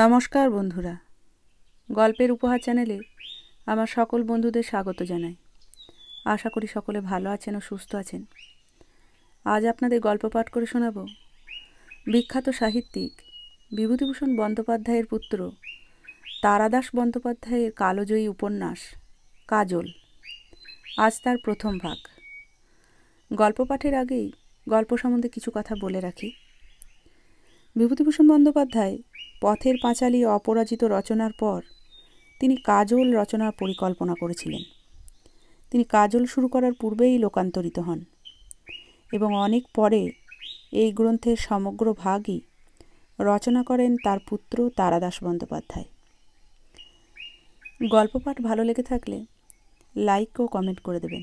নমস্কার বন্ধুরা গল্পের উপহার চ্যানেলে আমার সকল বন্ধুদের স্বাগত জানাই আশা করি সকলে ভালো আছেন ও সুস্থ আছেন আজ আপনাদের গল্প পাঠ করে শোনাব বিখ্যাত সাহিত্যিক বিভূতিভূষণ বন্দ্যোপাধ্যায়ের পুত্র তারাদাস বন্দ্যোপাধ্যায়ের কালোজয়ী উপন্যাস কাজল আজ তার প্রথম ভাগ গল্প পাঠের আগেই গল্প সম্বন্ধে কিছু কথা বলে রাখি বিভূতিভূষণ বন্দ্যোপাধ্যায় পথের পাঁচালী অপরাজিত রচনার পর তিনি কাজল রচনার পরিকল্পনা করেছিলেন তিনি কাজল শুরু করার পূর্বেই লোকান্তরিত হন এবং অনেক পরে এই গ্রন্থের সমগ্র ভাগই রচনা করেন তার পুত্র তারাদাস বন্দ্যোপাধ্যায় গল্পপাঠ ভালো লেগে থাকলে লাইক ও কমেন্ট করে দেবেন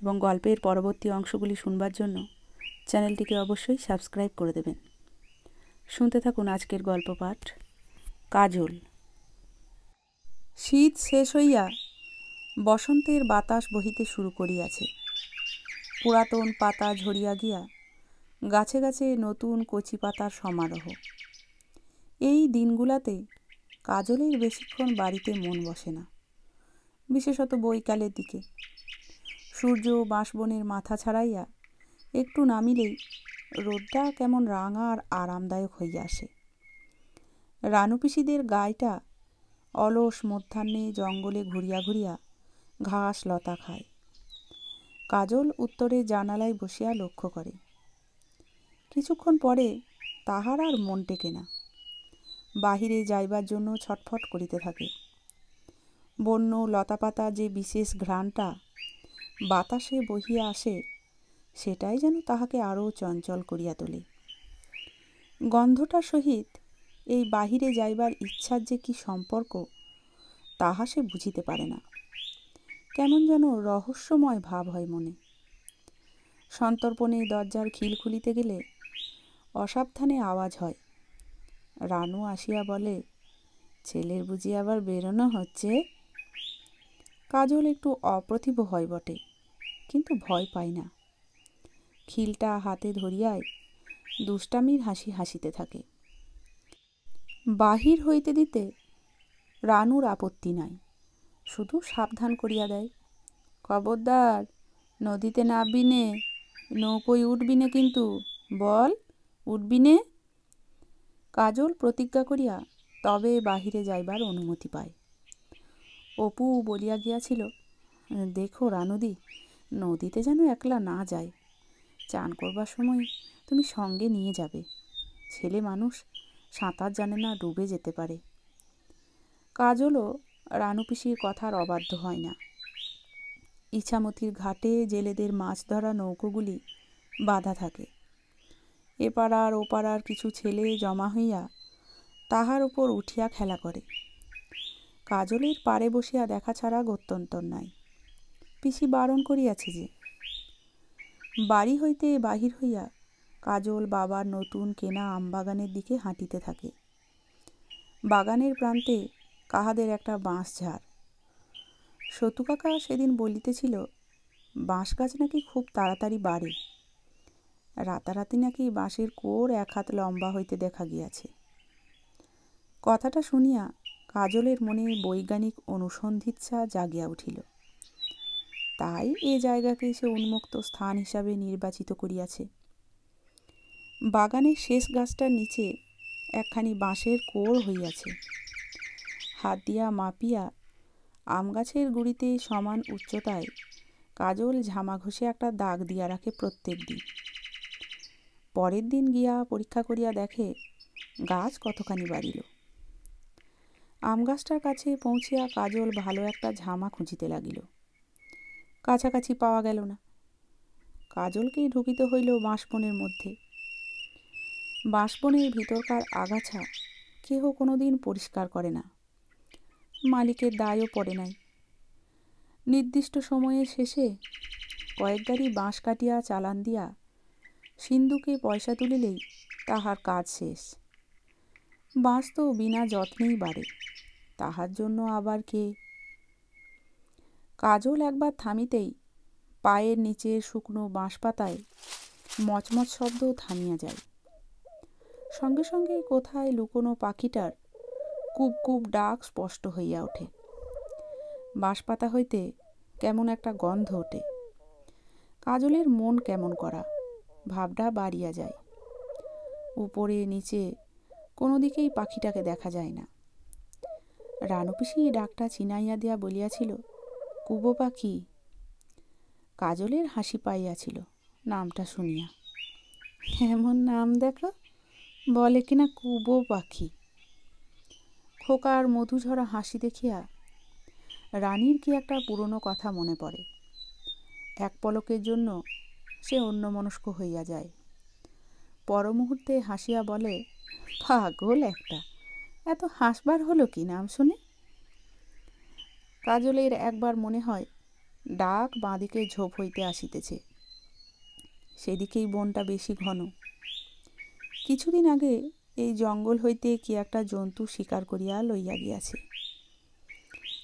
এবং গল্পের পরবর্তী অংশগুলি শুনবার জন্য চ্যানেলটিকে অবশ্যই সাবস্ক্রাইব করে দেবেন শুনতে থাকুন আজকের গল্প পাঠ কাজল শীত শেষ হইয়া বসন্তের বাতাস বহিতে শুরু করিয়াছে পুরাতন পাতা ঝরিয়া গিয়া গাছে গাছে নতুন কচি পাতার সমারোহ এই দিনগুলাতে কাজলের বেশিক্ষণ বাড়িতে মন বসে না বিশেষত বৈকালের দিকে সূর্য বাঁশবনের মাথা ছাড়াইয়া একটু নামিলেই রোদটা কেমন রাঙা আর আরামদায়ক হইয়া আসে রানুপিসিদের গায়টা অলস মধ্যাহ্নে জঙ্গলে ঘুরিয়া ঘুরিয়া ঘাস লতা খায় কাজল উত্তরে জানালায় বসিয়া লক্ষ্য করে কিছুক্ষণ পরে তাহার আর মন টেকে না বাহিরে যাইবার জন্য ছটফট করিতে থাকে বন্য লতাপাতা যে বিশেষ ঘ্রাণটা বাতাসে বহিয়া আসে সেটাই যেন তাহাকে আরও চঞ্চল করিয়া তোলে গন্ধটার সহিত এই বাহিরে যাইবার ইচ্ছার যে কি সম্পর্ক তাহা সে বুঝিতে পারে না কেমন যেন রহস্যময় ভাব হয় মনে সন্তর্পণে দরজার খিল খুলিতে গেলে অসাবধানে আওয়াজ হয় রানু আসিয়া বলে ছেলের বুঝি আবার বেরোনো হচ্ছে কাজল একটু অপ্রতিভ হয় বটে কিন্তু ভয় পায় না খিলটা হাতে ধরিয়াই দুষ্টামির হাসি হাসিতে থাকে বাহির হইতে দিতে রানুর আপত্তি নাই শুধু সাবধান করিয়া দেয় কবরদার নদীতে নামবি নে নৌকোই উঠবি নে কিন্তু বল উঠবি নে কাজল প্রতিজ্ঞা করিয়া তবে বাহিরে যাইবার অনুমতি পায় অপু বলিয়া গিয়াছিল দেখো রানুদি নদীতে যেন একলা না যায় চান করবার সময় তুমি সঙ্গে নিয়ে যাবে ছেলে মানুষ সাঁতার জানে না ডুবে যেতে পারে কাজলও রানুপিসির কথার অবাধ্য হয় না ইছামতির ঘাটে জেলেদের মাছ ধরা নৌকোগুলি বাধা থাকে এপাড়ার ওপাড়ার কিছু ছেলে জমা হইয়া তাহার উপর উঠিয়া খেলা করে কাজলের পারে বসিয়া দেখা ছাড়া গত্যন্তর নাই পিসি বারণ করিয়াছে যে বাড়ি হইতে বাহির হইয়া কাজল বাবার নতুন কেনা আমবাগানের দিকে হাঁটিতে থাকে বাগানের প্রান্তে কাহাদের একটা বাঁশ ঝাড় সতু সেদিন বলিতেছিল বাঁশ গাছ নাকি খুব তাড়াতাড়ি বাড়ে রাতারাতি নাকি বাঁশের কোর এক হাত লম্বা হইতে দেখা গিয়াছে কথাটা শুনিয়া কাজলের মনে বৈজ্ঞানিক অনুসন্ধিৎসা জাগিয়া উঠিল তাই এ জায়গাকে সে উন্মুক্ত স্থান হিসাবে নির্বাচিত করিয়াছে বাগানের শেষ গাছটার নিচে একখানি বাঁশের কোর হইয়াছে হাত দিয়া মাপিয়া আম গাছের গুড়িতে সমান উচ্চতায় কাজল ঝামা ঘষে একটা দাগ দিয়া রাখে প্রত্যেক দিন পরের দিন গিয়া পরীক্ষা করিয়া দেখে গাছ কতখানি বাড়িল আম গাছটার কাছে পৌঁছিয়া কাজল ভালো একটা ঝামা খুঁজিতে লাগিল কাছাকাছি পাওয়া গেল না কাজলকেই ঢুকিতে হইল বাঁশবনের মধ্যে বাঁশবনের ভিতরকার আগাছা কেহ কোনো দিন পরিষ্কার করে না মালিকের দায়ও পড়ে নাই নির্দিষ্ট সময়ের শেষে কয়েক গাড়ি বাঁশ কাটিয়া চালান দিয়া সিন্ধুকে পয়সা তুলিলেই তাহার কাজ শেষ বাঁশ তো বিনা যত্নেই বাড়ে তাহার জন্য আবার কে কাজল একবার থামিতেই পায়ের নিচে শুকনো বাঁশপাতায় মচমচ শব্দ থামিয়া যায় সঙ্গে সঙ্গে কোথায় লুকোনো পাখিটার কুপ ডাক স্পষ্ট হইয়া ওঠে বাঁশপাতা হইতে কেমন একটা গন্ধ ওঠে কাজলের মন কেমন করা ভাবটা বাড়িয়া যায় উপরে নিচে কোনো দিকেই পাখিটাকে দেখা যায় না রানুপিসি ডাকটা চিনাইয়া দিয়া বলিয়াছিল কুবো পাখি কাজলের হাসি পাইয়াছিল নামটা শুনিয়া এমন নাম দেখো বলে কিনা কুবো পাখি খোকার মধুঝরা হাসি দেখিয়া রানীর কি একটা পুরনো কথা মনে পড়ে এক পলকের জন্য সে অন্যমনস্ক হইয়া যায় পর মুহূর্তে হাসিয়া বলে পাগল একটা এত হাসবার হলো কি নাম শুনে কাজলের একবার মনে হয় ডাক বাঁদিকে ঝোপ হইতে আসিতেছে সেদিকেই বনটা বেশি ঘন কিছুদিন আগে এই জঙ্গল হইতে কি একটা জন্তু শিকার করিয়া লইয়া গিয়াছে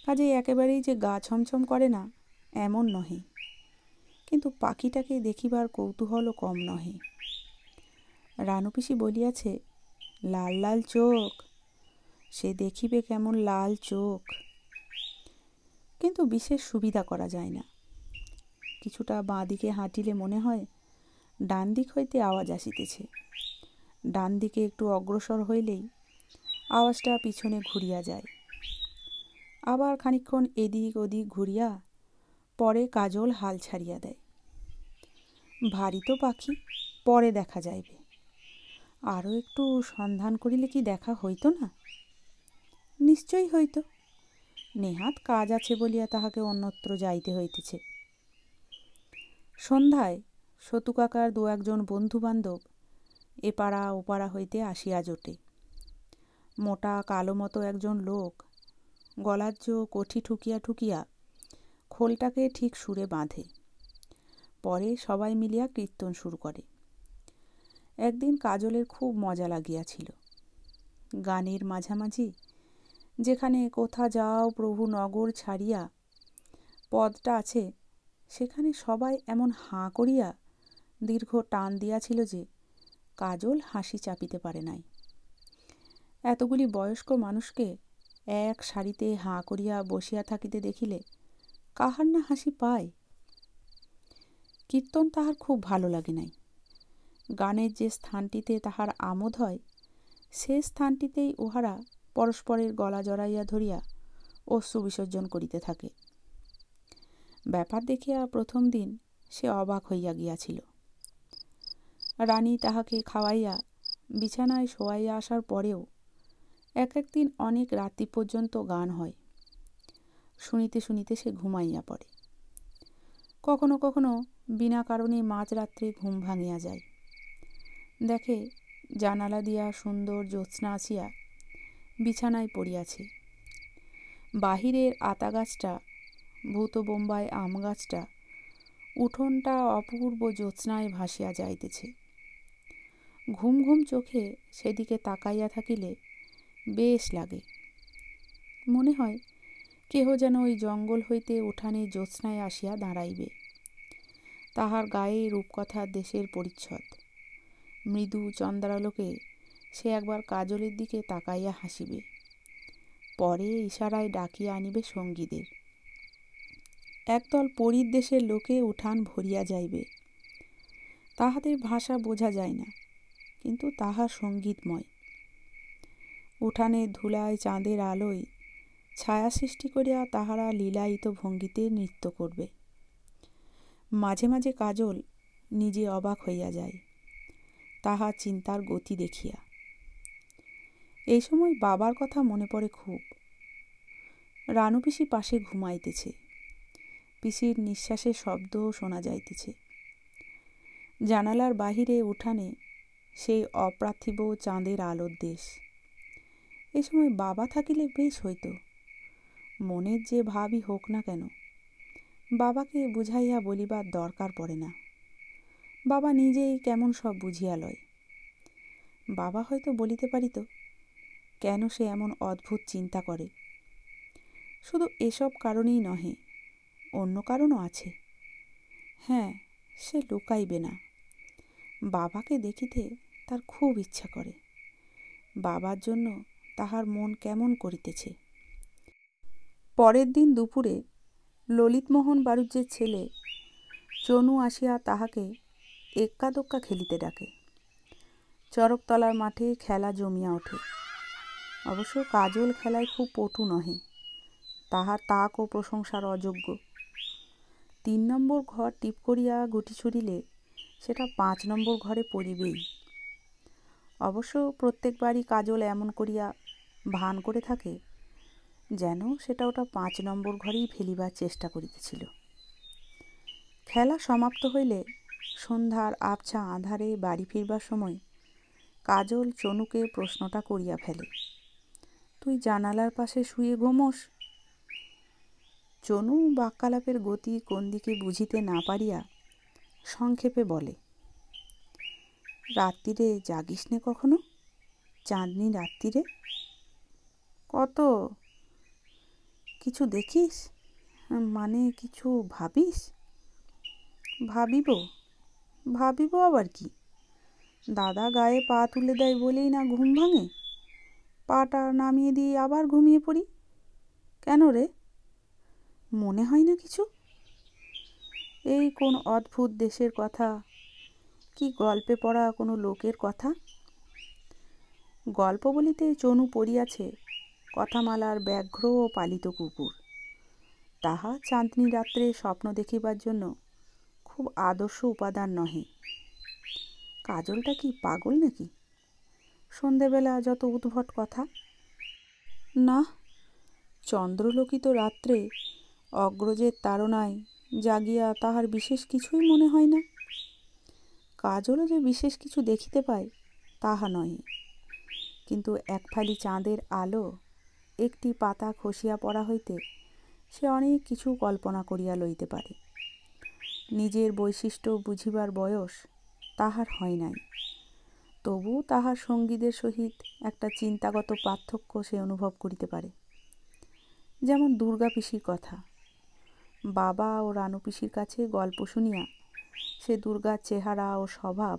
কাজে একেবারেই যে গা ছমছম করে না এমন নহে কিন্তু পাখিটাকে দেখিবার কৌতূহলও কম নহে রানুপিসি বলিয়াছে লাল লাল চোখ সে দেখিবে কেমন লাল চোখ কিন্তু বিশেষ সুবিধা করা যায় না কিছুটা বাঁ দিকে হাঁটিলে মনে হয় ডান দিক হইতে আওয়াজ আসিতেছে ডান দিকে একটু অগ্রসর হইলেই আওয়াজটা পিছনে ঘুরিয়া যায় আবার খানিক্ষণ এদিক ওদিক ঘুরিয়া পরে কাজল হাল ছাড়িয়া দেয় ভারী তো পাখি পরে দেখা যাইবে আরও একটু সন্ধান করিলে কি দেখা হইতো না নিশ্চয়ই হইতো নেহাত কাজ আছে বলিয়া তাহাকে অন্যত্র যাইতে হইতেছে সন্ধ্যায় সতুকাকার দু একজন বন্ধুবান্ধব এপাড়া ওপাড়া হইতে আসিয়া জোটে মোটা কালো মতো একজন লোক জো কঠি ঠুকিয়া ঠুকিয়া খোলটাকে ঠিক সুরে বাঁধে পরে সবাই মিলিয়া কীর্তন শুরু করে একদিন কাজলের খুব মজা লাগিয়াছিল গানের মাঝামাঝি যেখানে কোথা যাও প্রভু নগর ছাড়িয়া পদটা আছে সেখানে সবাই এমন হাঁ করিয়া দীর্ঘ টান দিয়াছিল যে কাজল হাসি চাপিতে পারে নাই এতগুলি বয়স্ক মানুষকে এক সারিতে হাঁ করিয়া বসিয়া থাকিতে দেখিলে কাহার না হাসি পায় কীর্তন তাহার খুব ভালো লাগে নাই গানের যে স্থানটিতে তাহার আমোদ হয় সে স্থানটিতেই উহারা পরস্পরের গলা জড়াইয়া ধরিয়া অশ্রু বিসর্জন করিতে থাকে ব্যাপার দেখিয়া প্রথম দিন সে অবাক হইয়া গিয়াছিল রানী তাহাকে খাওয়াইয়া বিছানায় শোয়াইয়া আসার পরেও এক একদিন অনেক রাত্রি পর্যন্ত গান হয় শুনিতে শুনিতে সে ঘুমাইয়া পড়ে কখনো কখনো বিনা কারণে মাঝরাত্রে ঘুম ভাঙিয়া যায় দেখে জানালা দিয়া সুন্দর জ্যোৎস্না আসিয়া বিছানায় পড়িয়াছে বাহিরের আতা গাছটা ভূত বোম্বাই আম গাছটা উঠোনটা অপূর্ব জ্যোৎস্নায় ভাসিয়া যাইতেছে ঘুম ঘুম চোখে সেদিকে তাকাইয়া থাকিলে বেশ লাগে মনে হয় কেহ যেন ওই জঙ্গল হইতে উঠানে জ্যোৎস্নায় আসিয়া দাঁড়াইবে তাহার গায়ে রূপকথা দেশের পরিচ্ছদ মৃদু চন্দ্রালোকে সে একবার কাজলের দিকে তাকাইয়া হাসিবে পরে ইশারায় ডাকিয়া আনিবে সঙ্গীদের একদল পরীর দেশের লোকে উঠান ভরিয়া যাইবে তাহাদের ভাষা বোঝা যায় না কিন্তু তাহা সঙ্গীতময় উঠানের ধুলায় চাঁদের আলোয় ছায়া সৃষ্টি করিয়া তাহারা লীলায়িত ভঙ্গিতে নৃত্য করবে মাঝে মাঝে কাজল নিজে অবাক হইয়া যায় তাহা চিন্তার গতি দেখিয়া এই সময় বাবার কথা মনে পড়ে খুব রানু পিসি পাশে ঘুমাইতেছে পিসির নিঃশ্বাসের শব্দ শোনা যাইতেছে জানালার বাহিরে উঠানে সেই অপ্রার্থিব চাঁদের আলোর দেশ এ সময় বাবা থাকিলে বেশ হইত মনের যে ভাবই হোক না কেন বাবাকে বুঝাইয়া বলিবার দরকার পড়ে না বাবা নিজেই কেমন সব বুঝিয়া লয় বাবা হয়তো বলিতে পারিত কেন সে এমন অদ্ভুত চিন্তা করে শুধু এসব কারণেই নহে অন্য কারণও আছে হ্যাঁ সে লুকাইবে না বাবাকে দেখিতে তার খুব ইচ্ছা করে বাবার জন্য তাহার মন কেমন করিতেছে পরের দিন দুপুরে ললিতমোহন বাড়ুজ্যের ছেলে চনু আসিয়া তাহাকে এক্কা দোক্কা খেলিতে ডাকে চরকতলার মাঠে খেলা জমিয়া ওঠে অবশ্য কাজল খেলায় খুব পটু নহে তাহার তাক ও প্রশংসার অযোগ্য তিন নম্বর ঘর টিপ করিয়া গুটি ছুড়িলে সেটা পাঁচ নম্বর ঘরে পড়িবেই অবশ্য প্রত্যেকবারই কাজল এমন করিয়া ভান করে থাকে যেন সেটা ওটা পাঁচ নম্বর ঘরেই ফেলিবার চেষ্টা করিতেছিল খেলা সমাপ্ত হইলে সন্ধ্যার আবছা আধারে বাড়ি ফিরবার সময় কাজল চনুকে প্রশ্নটা করিয়া ফেলে তুই জানালার পাশে শুয়ে ঘুমোস চনু বাক্যালাপের গতি কোন দিকে বুঝিতে না পারিয়া সংক্ষেপে বলে রাত্রিরে জাগিস নে কখনো চাঁদনি রাত্রিরে কত কিছু দেখিস মানে কিছু ভাবিস ভাবিব ভাবিব আবার কি দাদা গায়ে পা তুলে দেয় বলেই না ঘুম ভাঙে পাটা নামিয়ে দিয়ে আবার ঘুমিয়ে পড়ি কেন রে মনে হয় না কিছু এই কোন অদ্ভুত দেশের কথা কি গল্পে পড়া কোনো লোকের কথা গল্প বলিতে চনু পড়িয়াছে কথামালার ব্যাঘ্র ও পালিত কুকুর তাহা চাঁদনি রাত্রে স্বপ্ন দেখিবার জন্য খুব আদর্শ উপাদান নহে কাজলটা কি পাগল নাকি সন্ধেবেলা যত উদ্ভট কথা না চন্দ্রলোকিত রাত্রে অগ্রজের তাড়নায় জাগিয়া তাহার বিশেষ কিছুই মনে হয় না কাজলও যে বিশেষ কিছু দেখিতে পায় তাহা নয় কিন্তু এক ফালি চাঁদের আলো একটি পাতা খসিয়া পড়া হইতে সে অনেক কিছু কল্পনা করিয়া লইতে পারে নিজের বৈশিষ্ট্য বুঝিবার বয়স তাহার হয় নাই তবু তাহার সঙ্গীদের সহিত একটা চিন্তাগত পার্থক্য সে অনুভব করিতে পারে যেমন দুর্গা পিসির কথা বাবা ও রানু পিসির কাছে গল্প শুনিয়া সে দুর্গার চেহারা ও স্বভাব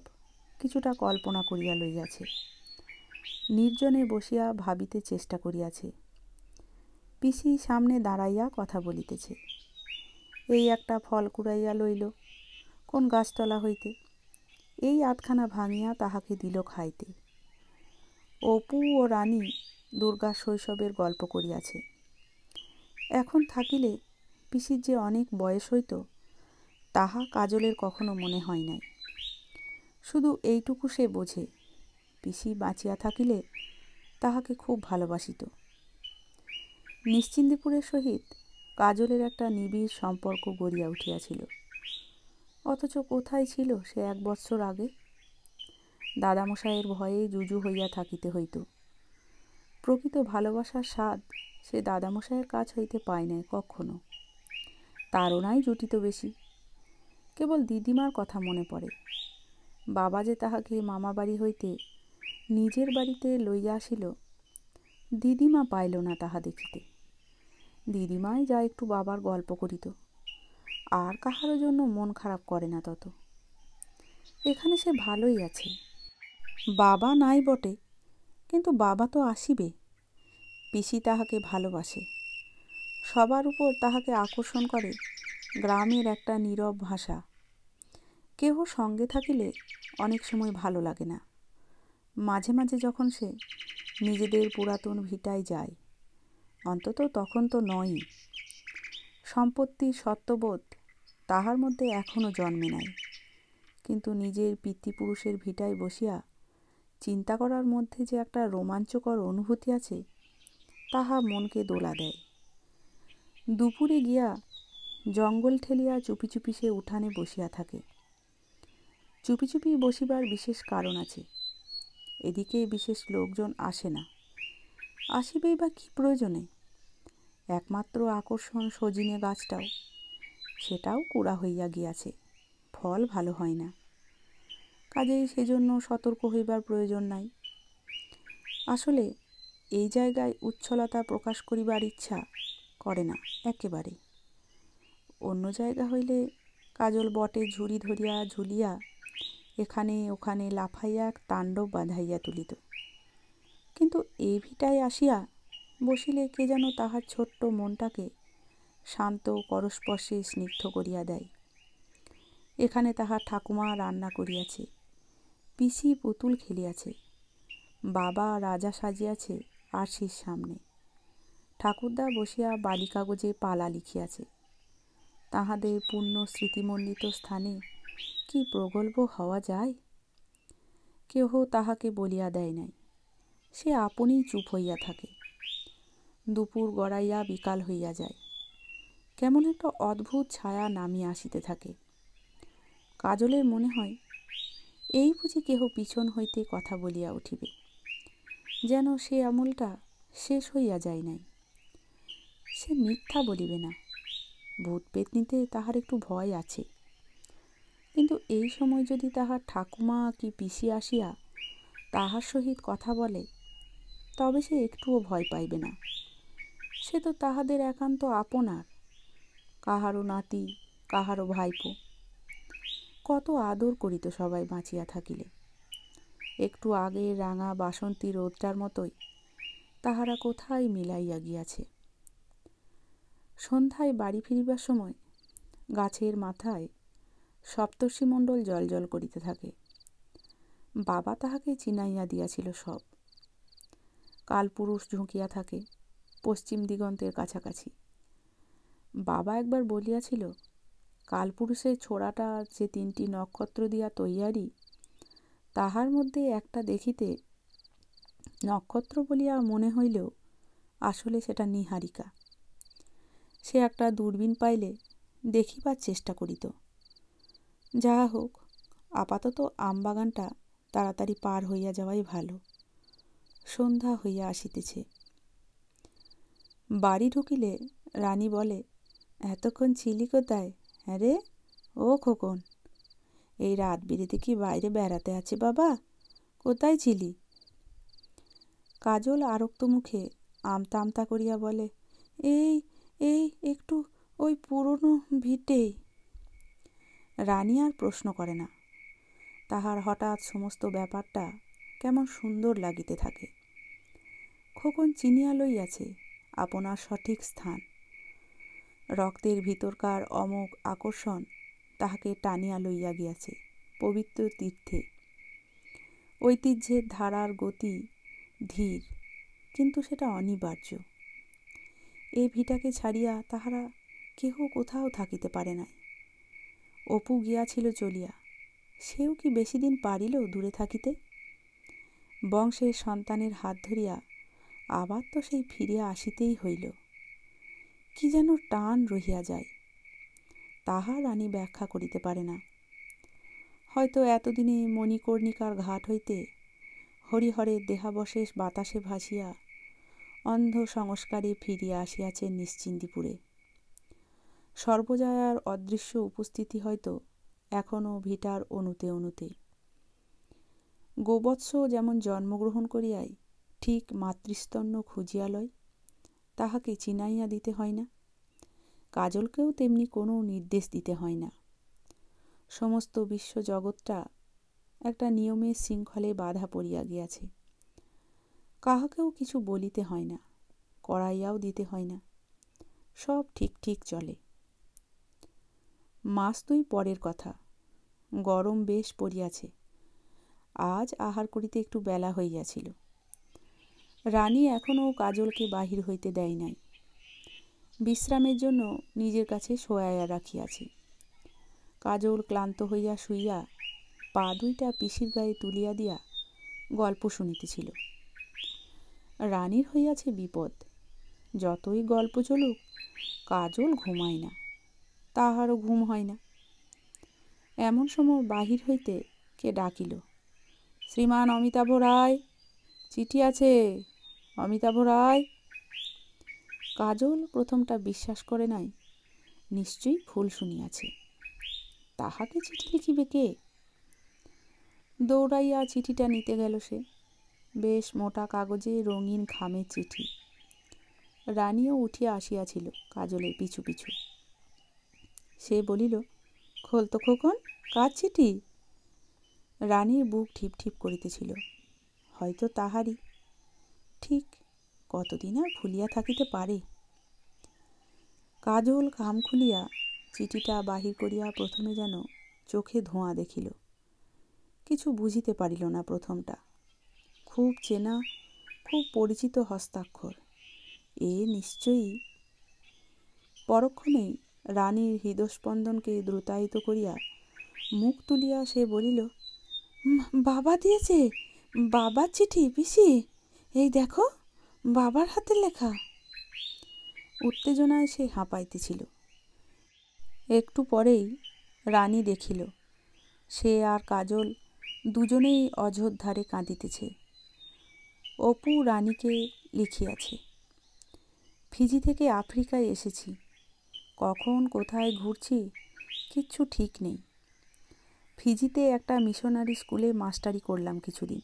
কিছুটা কল্পনা করিয়া লইয়াছে নির্জনে বসিয়া ভাবিতে চেষ্টা করিয়াছে পিসি সামনে দাঁড়াইয়া কথা বলিতেছে এই একটা ফল কুড়াইয়া লইল কোন গাছতলা হইতে এই আটখানা ভাঙিয়া তাহাকে দিল খাইতে অপু ও রানী দুর্গা শৈশবের গল্প করিয়াছে এখন থাকিলে পিসির যে অনেক বয়স হইত তাহা কাজলের কখনো মনে হয় নাই শুধু এইটুকু সে বোঝে পিসি বাঁচিয়া থাকিলে তাহাকে খুব ভালোবাসিত নিশ্চিন্দিপুরের সহিত কাজলের একটা নিবিড় সম্পর্ক গড়িয়া উঠিয়াছিল অথচ কোথায় ছিল সে এক বৎসর আগে দাদামশায়ের ভয়ে জুজু হইয়া থাকিতে হইত প্রকৃত ভালোবাসার স্বাদ সে দাদামশায়ের কাছ হইতে পায় নাই কখনো তারণাই জুটিত বেশি কেবল দিদিমার কথা মনে পড়ে বাবা যে তাহাকে মামা বাড়ি হইতে নিজের বাড়িতে লইয়া আসিল দিদিমা পাইল না তাহা দেখিতে দিদিমাই যা একটু বাবার গল্প করিত আর কাহারও জন্য মন খারাপ করে না তত এখানে সে ভালোই আছে বাবা নাই বটে কিন্তু বাবা তো আসিবে পিসি তাহাকে ভালোবাসে সবার উপর তাহাকে আকর্ষণ করে গ্রামের একটা নীরব ভাষা কেহ সঙ্গে থাকিলে অনেক সময় ভালো লাগে না মাঝে মাঝে যখন সে নিজেদের পুরাতন ভিটায় যায় অন্তত তখন তো নয়ই সম্পত্তি সত্যবোধ তাহার মধ্যে এখনও জন্মে নাই কিন্তু নিজের পিতৃপুরুষের ভিটায় বসিয়া চিন্তা করার মধ্যে যে একটা রোমাঞ্চকর অনুভূতি আছে তাহা মনকে দোলা দেয় দুপুরে গিয়া জঙ্গল ঠেলিয়া চুপি চুপি সে উঠানে বসিয়া থাকে চুপি চুপি বসিবার বিশেষ কারণ আছে এদিকে বিশেষ লোকজন আসে না আসিবেই বা কী প্রয়োজনে একমাত্র আকর্ষণ সজিনে গাছটাও সেটাও কুড়া হইয়া গিয়াছে ফল ভালো হয় না কাজেই সেজন্য সতর্ক হইবার প্রয়োজন নাই আসলে এই জায়গায় উচ্ছলতা প্রকাশ করিবার ইচ্ছা করে না একেবারে অন্য জায়গা হইলে কাজল বটে ঝুড়ি ধরিয়া ঝুলিয়া এখানে ওখানে লাফাইয়া তাণ্ডব বাঁধাইয়া তুলিত কিন্তু এই ভিটায় আসিয়া বসিলে কে যেন তাহার ছোট্ট মনটাকে শান্ত পরস্পর্শে স্নিগ্ধ করিয়া দেয় এখানে তাহার ঠাকুমা রান্না করিয়াছে পিসি পুতুল খেলিয়াছে বাবা রাজা সাজিয়াছে আরশির সামনে ঠাকুরদা বসিয়া বালি কাগজে পালা লিখিয়াছে তাহাদের পূর্ণ স্মৃতিমণ্ডিত স্থানে কি প্রগল্ভ হওয়া যায় কেহ তাহাকে বলিয়া দেয় নাই সে আপনি চুপ হইয়া থাকে দুপুর গড়াইয়া বিকাল হইয়া যায় কেমন একটা অদ্ভুত ছায়া নামিয়ে আসিতে থাকে কাজলের মনে হয় এই বুঝি কেহ পিছন হইতে কথা বলিয়া উঠিবে যেন সে আমলটা শেষ হইয়া যায় নাই সে মিথ্যা বলিবে না ভূত পেতনিতে তাহার একটু ভয় আছে কিন্তু এই সময় যদি তাহার ঠাকুমা কি পিসি আসিয়া তাহার সহিত কথা বলে তবে সে একটুও ভয় পাইবে না সে তো তাহাদের একান্ত আপনার কাহারও নাতি কাহারও ভাইপো কত আদর করিত সবাই বাঁচিয়া থাকিলে একটু আগে রাঙা বাসন্তী রোদটার মতোই তাহারা কোথায় মিলাইয়া গিয়াছে সন্ধ্যায় বাড়ি ফিরিবার সময় গাছের মাথায় সপ্তর্ষিমণ্ডল জল করিতে থাকে বাবা তাহাকে চিনাইয়া দিয়াছিল সব কালপুরুষ ঝুঁকিয়া থাকে পশ্চিম দিগন্তের কাছাকাছি বাবা একবার বলিয়াছিল কালপুরুষের ছোড়াটা যে তিনটি নক্ষত্র দিয়া তৈয়ারি তাহার মধ্যে একটা দেখিতে নক্ষত্র বলিয়া মনে হইলেও আসলে সেটা নীহারিকা সে একটা দূরবীন পাইলে দেখিবার চেষ্টা করিত যাহা হোক আপাতত আমবাগানটা তাড়াতাড়ি পার হইয়া যাওয়াই ভালো সন্ধ্যা হইয়া আসিতেছে বাড়ি ঢুকিলে রানী বলে এতক্ষণ ছিলি কোথায় হ্যাঁ রে ও খোকন এই রাত বিরেতে কি বাইরে বেড়াতে আছে বাবা কোথায় ছিলি কাজল আরক্ত মুখে আমতা আমতা করিয়া বলে এই এই একটু ওই পুরনো ভিটেই রানী আর প্রশ্ন করে না তাহার হঠাৎ সমস্ত ব্যাপারটা কেমন সুন্দর লাগিতে থাকে খোকন চিনিয়া লইয়াছে আপনার সঠিক স্থান রক্তের ভিতরকার অমোঘ আকর্ষণ তাহাকে টানিয়া লইয়া গিয়াছে পবিত্র তীর্থে ঐতিহ্যের ধারার গতি ধীর কিন্তু সেটা অনিবার্য এই ভিটাকে ছাড়িয়া তাহারা কেহ কোথাও থাকিতে পারে নাই অপু গিয়াছিল চলিয়া সেও কি বেশি দিন পারিল দূরে থাকিতে বংশের সন্তানের হাত ধরিয়া আবার তো সেই ফিরিয়া আসিতেই হইল কি যেন টান রহিয়া যায় তাহা রানী ব্যাখ্যা করিতে পারে না হয়তো এতদিনে মণিকর্ণিকার ঘাট হইতে হরিহরের দেহাবশেষ বাতাসে ভাসিয়া অন্ধ সংস্কারে ফিরিয়া আসিয়াছে নিশ্চিন্দিপুরে সর্বজয়ার অদৃশ্য উপস্থিতি হয়তো এখনও ভিটার অনুতে অনুতে গোবৎস যেমন জন্মগ্রহণ করিয়াই ঠিক মাতৃস্তন্য খুঁজিয়া লয় তাহাকে চিনাইয়া দিতে হয় না কাজলকেও তেমনি কোনো নির্দেশ দিতে হয় না সমস্ত বিশ্ব জগৎটা একটা নিয়মের শৃঙ্খলে বাধা পড়িয়া গিয়াছে কাহাকেও কিছু বলিতে হয় না করাইয়াও দিতে হয় না সব ঠিক ঠিক চলে মাস তুই পরের কথা গরম বেশ পড়িয়াছে আজ আহার করিতে একটু বেলা হইয়াছিল রানী এখনও কাজলকে বাহির হইতে দেয় নাই বিশ্রামের জন্য নিজের কাছে শোয়াইয়া রাখিয়াছে কাজল ক্লান্ত হইয়া শুইয়া পা দুইটা পিসির গায়ে তুলিয়া দিয়া গল্প শুনিতেছিল রানীর হইয়াছে বিপদ যতই গল্প চলুক কাজল ঘুমায় না তাহারও ঘুম হয় না এমন সময় বাহির হইতে কে ডাকিল শ্রীমান অমিতাভ রায় চিঠি আছে অমিতাভ রায় কাজল প্রথমটা বিশ্বাস করে নাই নিশ্চয়ই ভুল শুনিয়াছে তাহাকে চিঠি লিখিবে কে দৌড়াইয়া চিঠিটা নিতে গেল সে বেশ মোটা কাগজে রঙিন খামে চিঠি রানীও উঠিয়া আসিয়াছিল কাজলের পিছু পিছু সে বলিল খোলতো খোকন কার চিঠি রানীর বুক ঠিপ ঠিপ করিতেছিল হয়তো তাহারই ঠিক কতদিন আর ভুলিয়া থাকিতে পারে কাজল কাম খুলিয়া চিঠিটা বাহির করিয়া প্রথমে যেন চোখে ধোঁয়া দেখিল কিছু বুঝিতে পারিল না প্রথমটা খুব চেনা খুব পরিচিত হস্তাক্ষর এ নিশ্চয়ই পরক্ষণেই রানীর হৃদস্পন্দনকে দ্রুতায়িত করিয়া মুখ তুলিয়া সে বলিল বাবা দিয়েছে বাবার চিঠি পিসি এই দেখো বাবার হাতের লেখা উত্তেজনায় সে হাঁপাইতেছিল একটু পরেই রানী দেখিল সে আর কাজল দুজনেই অঝোর ধারে কাঁদিতেছে অপু রানীকে লিখিয়াছে ফিজি থেকে আফ্রিকায় এসেছি কখন কোথায় ঘুরছি কিচ্ছু ঠিক নেই ফিজিতে একটা মিশনারি স্কুলে মাস্টারি করলাম কিছুদিন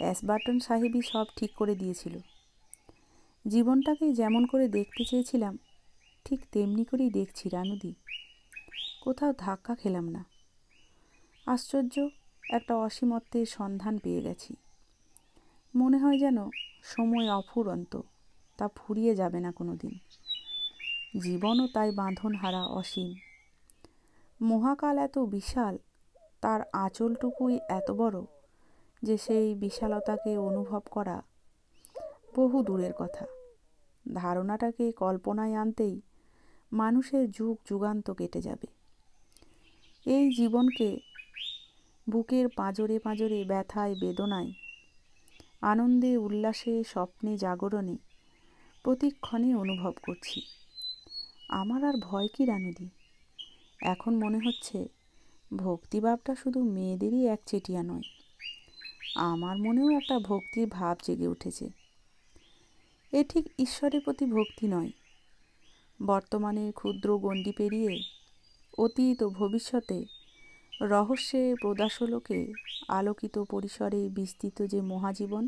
অ্যাসবার্টন সাহেবই সব ঠিক করে দিয়েছিল জীবনটাকে যেমন করে দেখতে চেয়েছিলাম ঠিক তেমনি করেই দেখছি রানুদি কোথাও ধাক্কা খেলাম না আশ্চর্য একটা অসীমত্বের সন্ধান পেয়ে গেছি মনে হয় যেন সময় অফুরন্ত তা ফুরিয়ে যাবে না কোনো দিন জীবনও তাই বাঁধন হারা অসীম মহাকাল এত বিশাল তার আঁচলটুকুই এত বড় যে সেই বিশালতাকে অনুভব করা বহু দূরের কথা ধারণাটাকে কল্পনায় আনতেই মানুষের যুগ যুগান্ত কেটে যাবে এই জীবনকে বুকের পাঁজরে পাঁজরে ব্যথায় বেদনায় আনন্দে উল্লাসে স্বপ্নে জাগরণে প্রতিক্ষণে অনুভব করছি আমার আর ভয় কি রানুদি এখন মনে হচ্ছে ভক্তিভাবটা শুধু মেয়েদেরই একচেটিয়া নয় আমার মনেও একটা ভক্তির ভাব জেগে উঠেছে এ ঠিক ঈশ্বরের প্রতি ভক্তি নয় বর্তমানে ক্ষুদ্র গণ্ডি পেরিয়ে অতীত ও ভবিষ্যতে রহস্যে প্রদাসলোকে আলোকিত পরিসরে বিস্তৃত যে মহাজীবন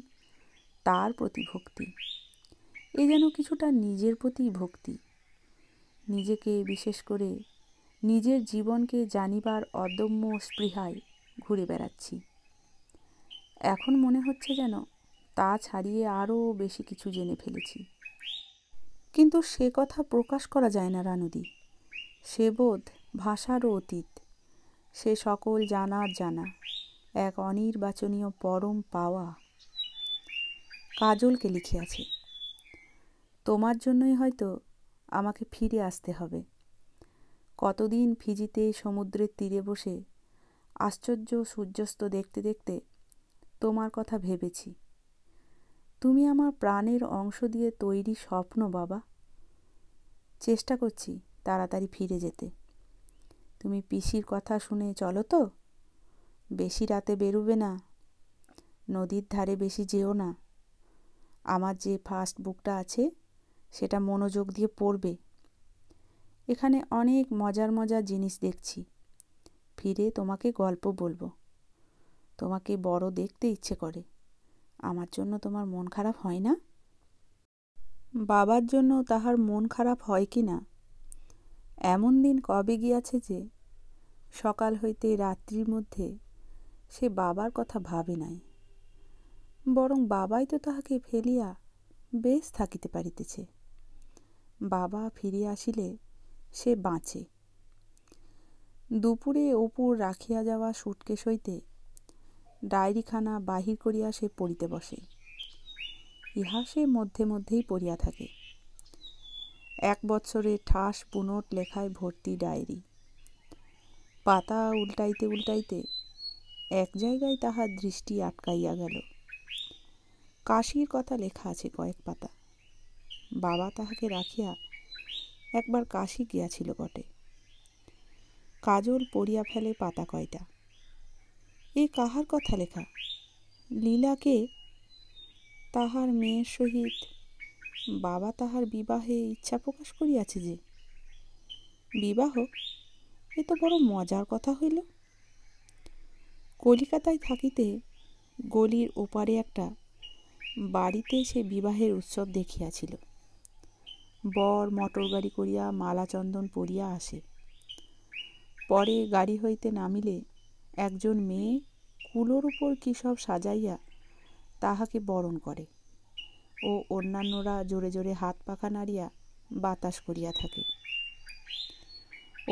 তার প্রতি ভক্তি এ যেন কিছুটা নিজের প্রতি ভক্তি নিজেকে বিশেষ করে নিজের জীবনকে জানিবার অদম্য স্পৃহায় ঘুরে বেড়াচ্ছি এখন মনে হচ্ছে যেন তা ছাড়িয়ে আরও বেশি কিছু জেনে ফেলেছি কিন্তু সে কথা প্রকাশ করা যায় না রানুদি সে বোধ ভাষারও অতীত সে সকল জানার জানা এক অনির্বাচনীয় পরম পাওয়া কাজলকে লিখিয়াছে তোমার জন্যই হয়তো আমাকে ফিরে আসতে হবে কতদিন ফিজিতে সমুদ্রের তীরে বসে আশ্চর্য সূর্যাস্ত দেখতে দেখতে তোমার কথা ভেবেছি তুমি আমার প্রাণের অংশ দিয়ে তৈরি স্বপ্ন বাবা চেষ্টা করছি তাড়াতাড়ি ফিরে যেতে তুমি পিসির কথা শুনে চলো তো বেশি রাতে বেরুবে না নদীর ধারে বেশি যেও না আমার যে ফার্স্ট বুকটা আছে সেটা মনোযোগ দিয়ে পড়বে এখানে অনেক মজার মজার জিনিস দেখছি ফিরে তোমাকে গল্প বলবো তোমাকে বড় দেখতে ইচ্ছে করে আমার জন্য তোমার মন খারাপ হয় না বাবার জন্য তাহার মন খারাপ হয় কি না এমন দিন কবে গিয়াছে যে সকাল হইতে রাত্রির মধ্যে সে বাবার কথা ভাবে নাই বরং বাবাই তো তাহাকে ফেলিয়া বেশ থাকিতে পারিতেছে বাবা ফিরিয়া আসিলে সে বাঁচে দুপুরে অপুর রাখিয়া যাওয়া সুটকে হইতে ডায়েরিখানা বাহির করিয়া সে পড়িতে বসে ইহা সে মধ্যে মধ্যেই পড়িয়া থাকে এক বৎসরে ঠাস পুনট লেখায় ভর্তি ডায়েরি পাতা উল্টাইতে উল্টাইতে এক জায়গায় তাহার দৃষ্টি আটকাইয়া গেল কাশির কথা লেখা আছে কয়েক পাতা বাবা তাহাকে রাখিয়া একবার কাশি গিয়াছিল বটে কাজল পড়িয়া ফেলে পাতা কয়টা এ কাহার কথা লেখা লীলাকে তাহার মেয়ের সহিত বাবা তাহার বিবাহে ইচ্ছা প্রকাশ করিয়াছে যে বিবাহ এ তো বড় মজার কথা হইল কলিকাতায় থাকিতে গলির ওপারে একটা বাড়িতে সে বিবাহের উৎসব দেখিয়াছিল বর মটর গাড়ি করিয়া মালা চন্দন পরিয়া আসে পরে গাড়ি হইতে নামিলে একজন মেয়ে কুলোর উপর কী সব সাজাইয়া তাহাকে বরণ করে ও অন্যান্যরা জোরে জোরে হাত পাখা নাড়িয়া বাতাস করিয়া থাকে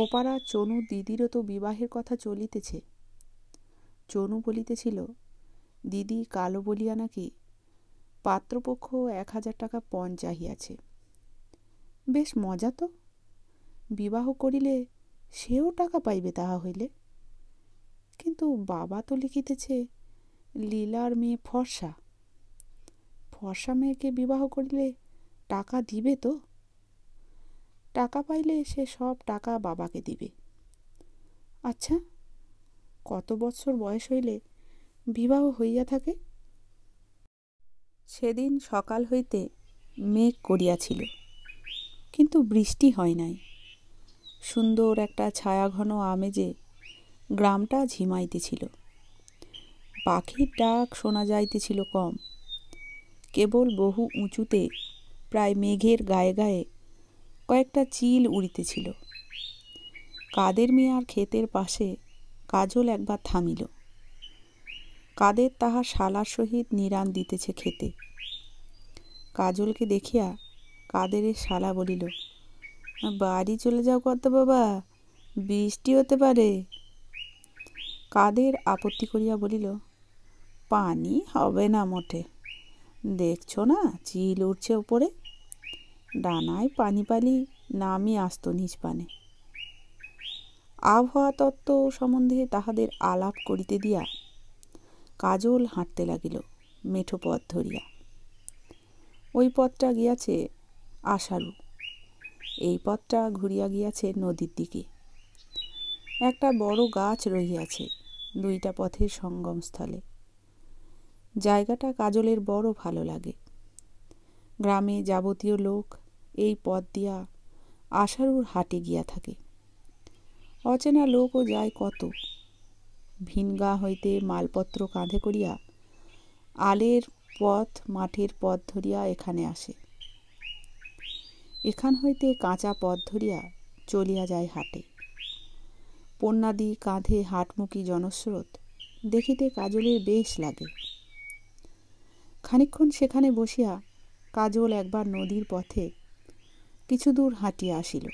ওপারা চনু দিদিরও তো বিবাহের কথা চলিতেছে চনু বলিতেছিল দিদি কালো বলিয়া নাকি পাত্রপক্ষ এক হাজার টাকা পণ চাহিয়াছে বেশ মজা তো বিবাহ করিলে সেও টাকা পাইবে তাহা হইলে কিন্তু বাবা তো লিখিতেছে লীলার মেয়ে ফর্সা ফর্সা মেয়েকে বিবাহ করিলে টাকা দিবে তো টাকা পাইলে সে সব টাকা বাবাকে দিবে আচ্ছা কত বছর বয়স হইলে বিবাহ হইয়া থাকে সেদিন সকাল হইতে মেঘ করিয়াছিল কিন্তু বৃষ্টি হয় নাই সুন্দর একটা ছায়াঘন আমেজে গ্রামটা ঝিমাইতেছিল পাখির ডাক শোনা যাইতেছিল কম কেবল বহু উঁচুতে প্রায় মেঘের গায়ে গায়ে কয়েকটা চিল উড়িতেছিল কাদের মিয়ার ক্ষেতের পাশে কাজল একবার থামিল কাদের তাহা শালার সহিত নিরান দিতেছে খেতে কাজলকে দেখিয়া কাদেরের শালা বলিল বাড়ি চলে যাও কত বাবা বৃষ্টি হতে পারে কাদের আপত্তি করিয়া বলিল পানি হবে না মোটে দেখছ না চিল উঠছে ওপরে ডানায় পানি পালি নামি আসতো নিজ পানে আবহাওয়া তত্ত্ব সম্বন্ধে তাহাদের আলাপ করিতে দিয়া কাজল হাঁটতে লাগিল মেঠো পথ ধরিয়া ওই পথটা গিয়াছে আশারু এই পথটা ঘুরিয়া গিয়াছে নদীর দিকে একটা বড় গাছ রহিয়াছে দুইটা পথের সঙ্গমস্থলে জায়গাটা কাজলের বড় ভালো লাগে গ্রামে যাবতীয় লোক এই পথ দিয়া আশারুর হাটে গিয়া থাকে অচেনা লোকও যায় কত ভিনগা হইতে মালপত্র কাঁধে করিয়া আলের পথ মাঠের পথ ধরিয়া এখানে আসে এখান হইতে কাঁচা পথ ধরিয়া চলিয়া যায় হাটে পণ্যাদি কাঁধে হাটমুখী জনস্রোত দেখিতে কাজলের বেশ লাগে খানিক্ষণ সেখানে বসিয়া কাজল একবার নদীর পথে কিছু দূর হাঁটিয়া আসিল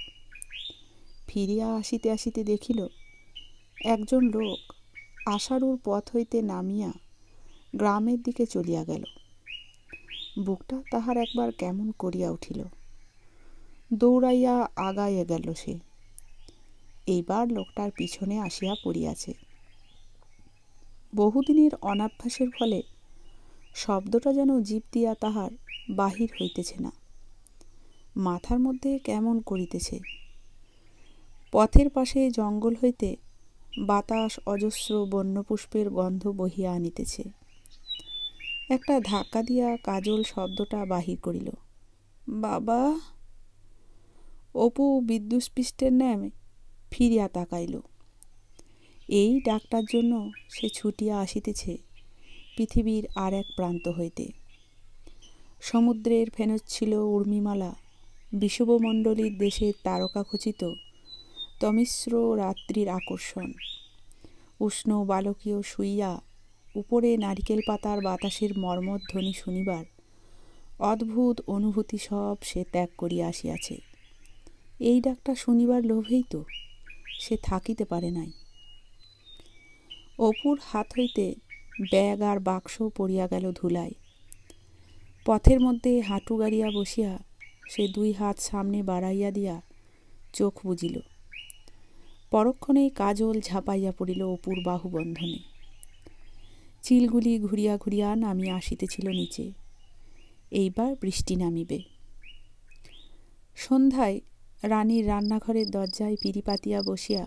ফিরিয়া আসিতে আসিতে দেখিল একজন লোক আশারুর পথ হইতে নামিয়া গ্রামের দিকে চলিয়া গেল বুকটা তাহার একবার কেমন করিয়া উঠিল দৌড়াইয়া আগাইয়া গেল সে এইবার লোকটার পিছনে আসিয়া পড়িয়াছে বহুদিনের অনাভ্যাসের ফলে শব্দটা যেন জীব দিয়া তাহার বাহির হইতেছে না মাথার মধ্যে কেমন করিতেছে পথের পাশে জঙ্গল হইতে বাতাস অজস্র বন্যপুষ্পের গন্ধ বহিয়া আনিতেছে একটা ধাক্কা দিয়া কাজল শব্দটা বাহির করিল বাবা অপু বিদ্যুৎস্পৃষ্টের ন্যায় ফিরিয়া তাকাইল এই ডাকটার জন্য সে ছুটিয়া আসিতেছে পৃথিবীর আর এক প্রান্ত হইতে সমুদ্রের ছিল উর্মিমালা বিষুবমণ্ডলীর দেশের তারকাখচিত তমিশ্র রাত্রির আকর্ষণ উষ্ণ বালকীয় শুইয়া উপরে নারিকেল পাতার বাতাসের মর্মধ্বনি শুনিবার অদ্ভুত অনুভূতি সব সে ত্যাগ করিয়া আসিয়াছে এই ডাকটা শুনিবার লোভেই তো সে থাকিতে পারে নাই অপুর হাত হইতে ব্যাগ আর বাক্স পড়িয়া গেল ধুলায় পথের মধ্যে হাঁটু গাড়িয়া বসিয়া সে দুই হাত সামনে বাড়াইয়া দিয়া চোখ বুঝিল পরক্ষণে কাজল ঝাঁপাইয়া পড়িল অপুর বাহুবন্ধনে চিলগুলি ঘুরিয়া ঘুরিয়া নামিয়া আসিতেছিল নিচে এইবার বৃষ্টি নামিবে সন্ধ্যায় রানীর রান্নাঘরের দরজায় পিড়ি পাতিয়া বসিয়া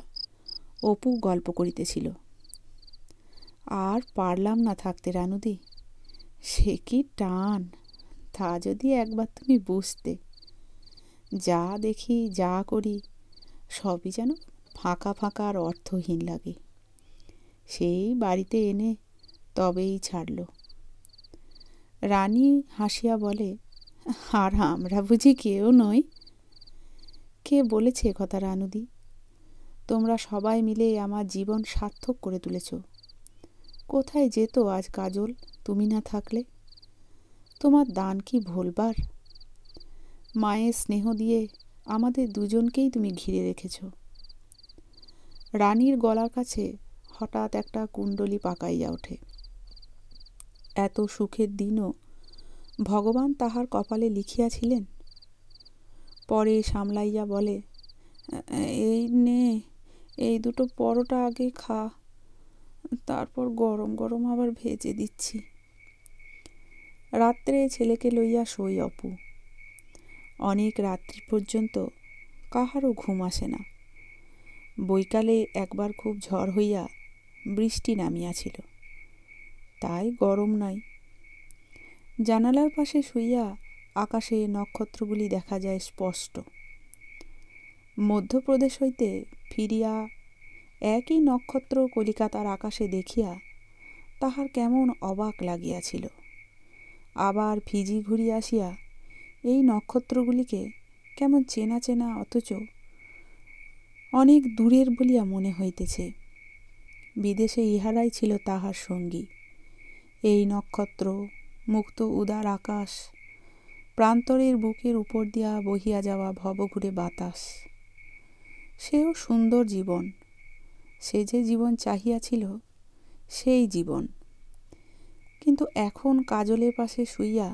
অপু গল্প করিতেছিল আর পারলাম না থাকতে রানুদি সে কি টান তা যদি একবার তুমি বুঝতে যা দেখি যা করি সবই যেন ফাঁকা ফাঁকা আর অর্থহীন লাগে সেই বাড়িতে এনে তবেই ছাড়ল রানী হাসিয়া বলে আর আমরা বুঝি কেউ নই কে বলেছে কথা রানুদি তোমরা সবাই মিলে আমার জীবন সার্থক করে তুলেছ কোথায় যেত আজ কাজল তুমি না থাকলে তোমার দান কি ভোলবার মায়ের স্নেহ দিয়ে আমাদের দুজনকেই তুমি ঘিরে রেখেছ রানীর গলার কাছে হঠাৎ একটা কুণ্ডলি পাকাইয়া ওঠে এত সুখের দিনও ভগবান তাহার কপালে লিখিয়াছিলেন পরে সামলাইয়া বলে এই নে এই দুটো পরোটা আগে খা তারপর গরম গরম আবার ভেজে দিচ্ছি রাত্রে ছেলেকে লইয়া শই অপু অনেক রাত্রি পর্যন্ত কাহারও ঘুম আসে না বৈকালে একবার খুব ঝড় হইয়া বৃষ্টি নামিয়াছিল তাই গরম নাই জানালার পাশে শুইয়া আকাশে নক্ষত্রগুলি দেখা যায় স্পষ্ট মধ্যপ্রদেশ হইতে ফিরিয়া একই নক্ষত্র কলিকাতার আকাশে দেখিয়া তাহার কেমন অবাক লাগিয়াছিল আবার ফিজি ঘুরিয়া আসিয়া এই নক্ষত্রগুলিকে কেমন চেনা চেনা অথচ অনেক দূরের বলিয়া মনে হইতেছে বিদেশে ইহারাই ছিল তাহার সঙ্গী এই নক্ষত্র মুক্ত উদার আকাশ প্রান্তরের বুকের উপর দিয়া বহিয়া যাওয়া ভবঘুরে বাতাস সেও সুন্দর জীবন সে যে জীবন চাহিয়াছিল সেই জীবন কিন্তু এখন কাজলের পাশে শুইয়া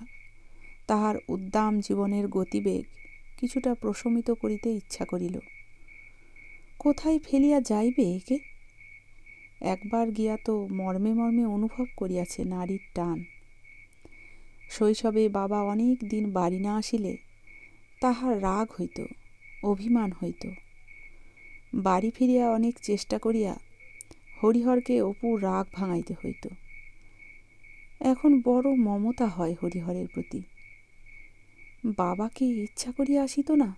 তাহার উদ্দাম জীবনের গতিবেগ কিছুটা প্রশমিত করিতে ইচ্ছা করিল কোথায় ফেলিয়া যাইবে একে একবার গিয়া তো মর্মে মর্মে অনুভব করিয়াছে নারীর টান শৈশবে বাবা অনেক দিন বাড়ি না আসিলে তাহার রাগ হইত অভিমান হইত বাড়ি ফিরিয়া অনেক চেষ্টা করিয়া হরিহরকে অপু রাগ ভাঙাইতে হইত এখন বড় মমতা হয় হরিহরের প্রতি বাবাকে ইচ্ছা করিয়া আসিত না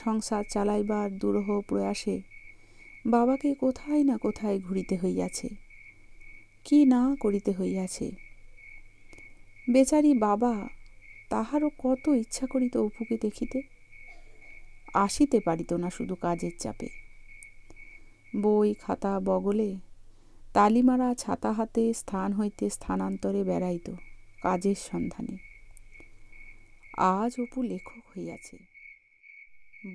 সংসার চালাইবার দুরহ প্রয়াসে বাবাকে কোথায় না কোথায় ঘুরিতে হইয়াছে কি না করিতে হইয়াছে বেচারি বাবা তাহারও কত ইচ্ছা করিত অপুকে দেখিতে আসিতে পারিত না শুধু কাজের চাপে বই খাতা বগলে তালিমারা ছাতা হাতে স্থান হইতে স্থানান্তরে বেড়াইত কাজের সন্ধানে আজ অপু লেখক হইয়াছে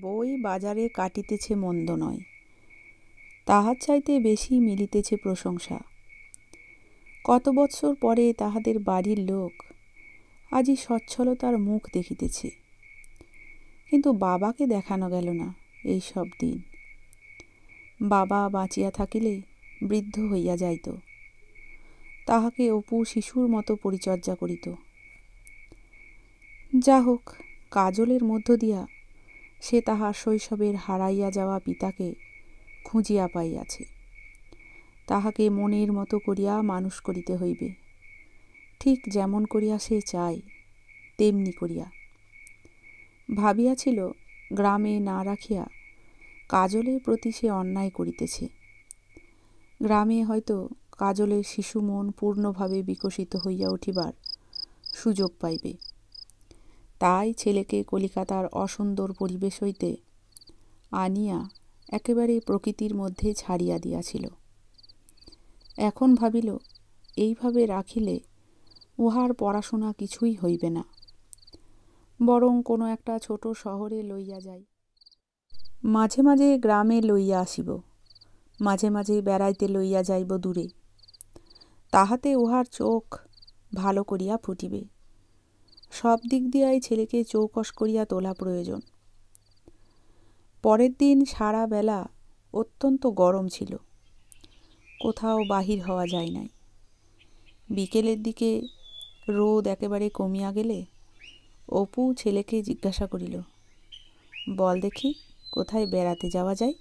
বই বাজারে কাটিতেছে মন্দ নয় তাহার চাইতে বেশি মিলিতেছে প্রশংসা কত বৎসর পরে তাহাদের বাড়ির লোক আজি সচ্ছলতার মুখ দেখিতেছে কিন্তু বাবাকে দেখানো গেল না এই সব দিন বাবা বাঁচিয়া থাকিলে বৃদ্ধ হইয়া যাইত তাহাকে অপু শিশুর মতো পরিচর্যা করিত যা হোক কাজলের মধ্য দিয়া সে তাহার শৈশবের হারাইয়া যাওয়া পিতাকে খুঁজিয়া পাইয়াছে তাহাকে মনের মতো করিয়া মানুষ করিতে হইবে ঠিক যেমন করিয়া সে চায় তেমনি করিয়া ভাবিয়াছিল গ্রামে না রাখিয়া কাজলের প্রতি সে অন্যায় করিতেছে গ্রামে হয়তো কাজলের শিশু মন পূর্ণভাবে বিকশিত হইয়া উঠিবার সুযোগ পাইবে তাই ছেলেকে কলিকাতার অসুন্দর পরিবেশ হইতে আনিয়া একেবারে প্রকৃতির মধ্যে ছাড়িয়া দিয়াছিল এখন ভাবিল এইভাবে রাখিলে উহার পড়াশোনা কিছুই হইবে না বরং কোনো একটা ছোট শহরে লইয়া যাই মাঝে মাঝে গ্রামে লইয়া আসিব মাঝে মাঝে বেড়াইতে লইয়া যাইব দূরে তাহাতে উহার চোখ ভালো করিয়া ফুটিবে সব দিক দিয়াই ছেলেকে চৌকস করিয়া তোলা প্রয়োজন পরের দিন সারা বেলা অত্যন্ত গরম ছিল কোথাও বাহির হওয়া যায় নাই বিকেলের দিকে রোদ একেবারে কমিয়া গেলে অপু ছেলেকে জিজ্ঞাসা করিল বল দেখি কোথায় বেড়াতে যাওয়া যায়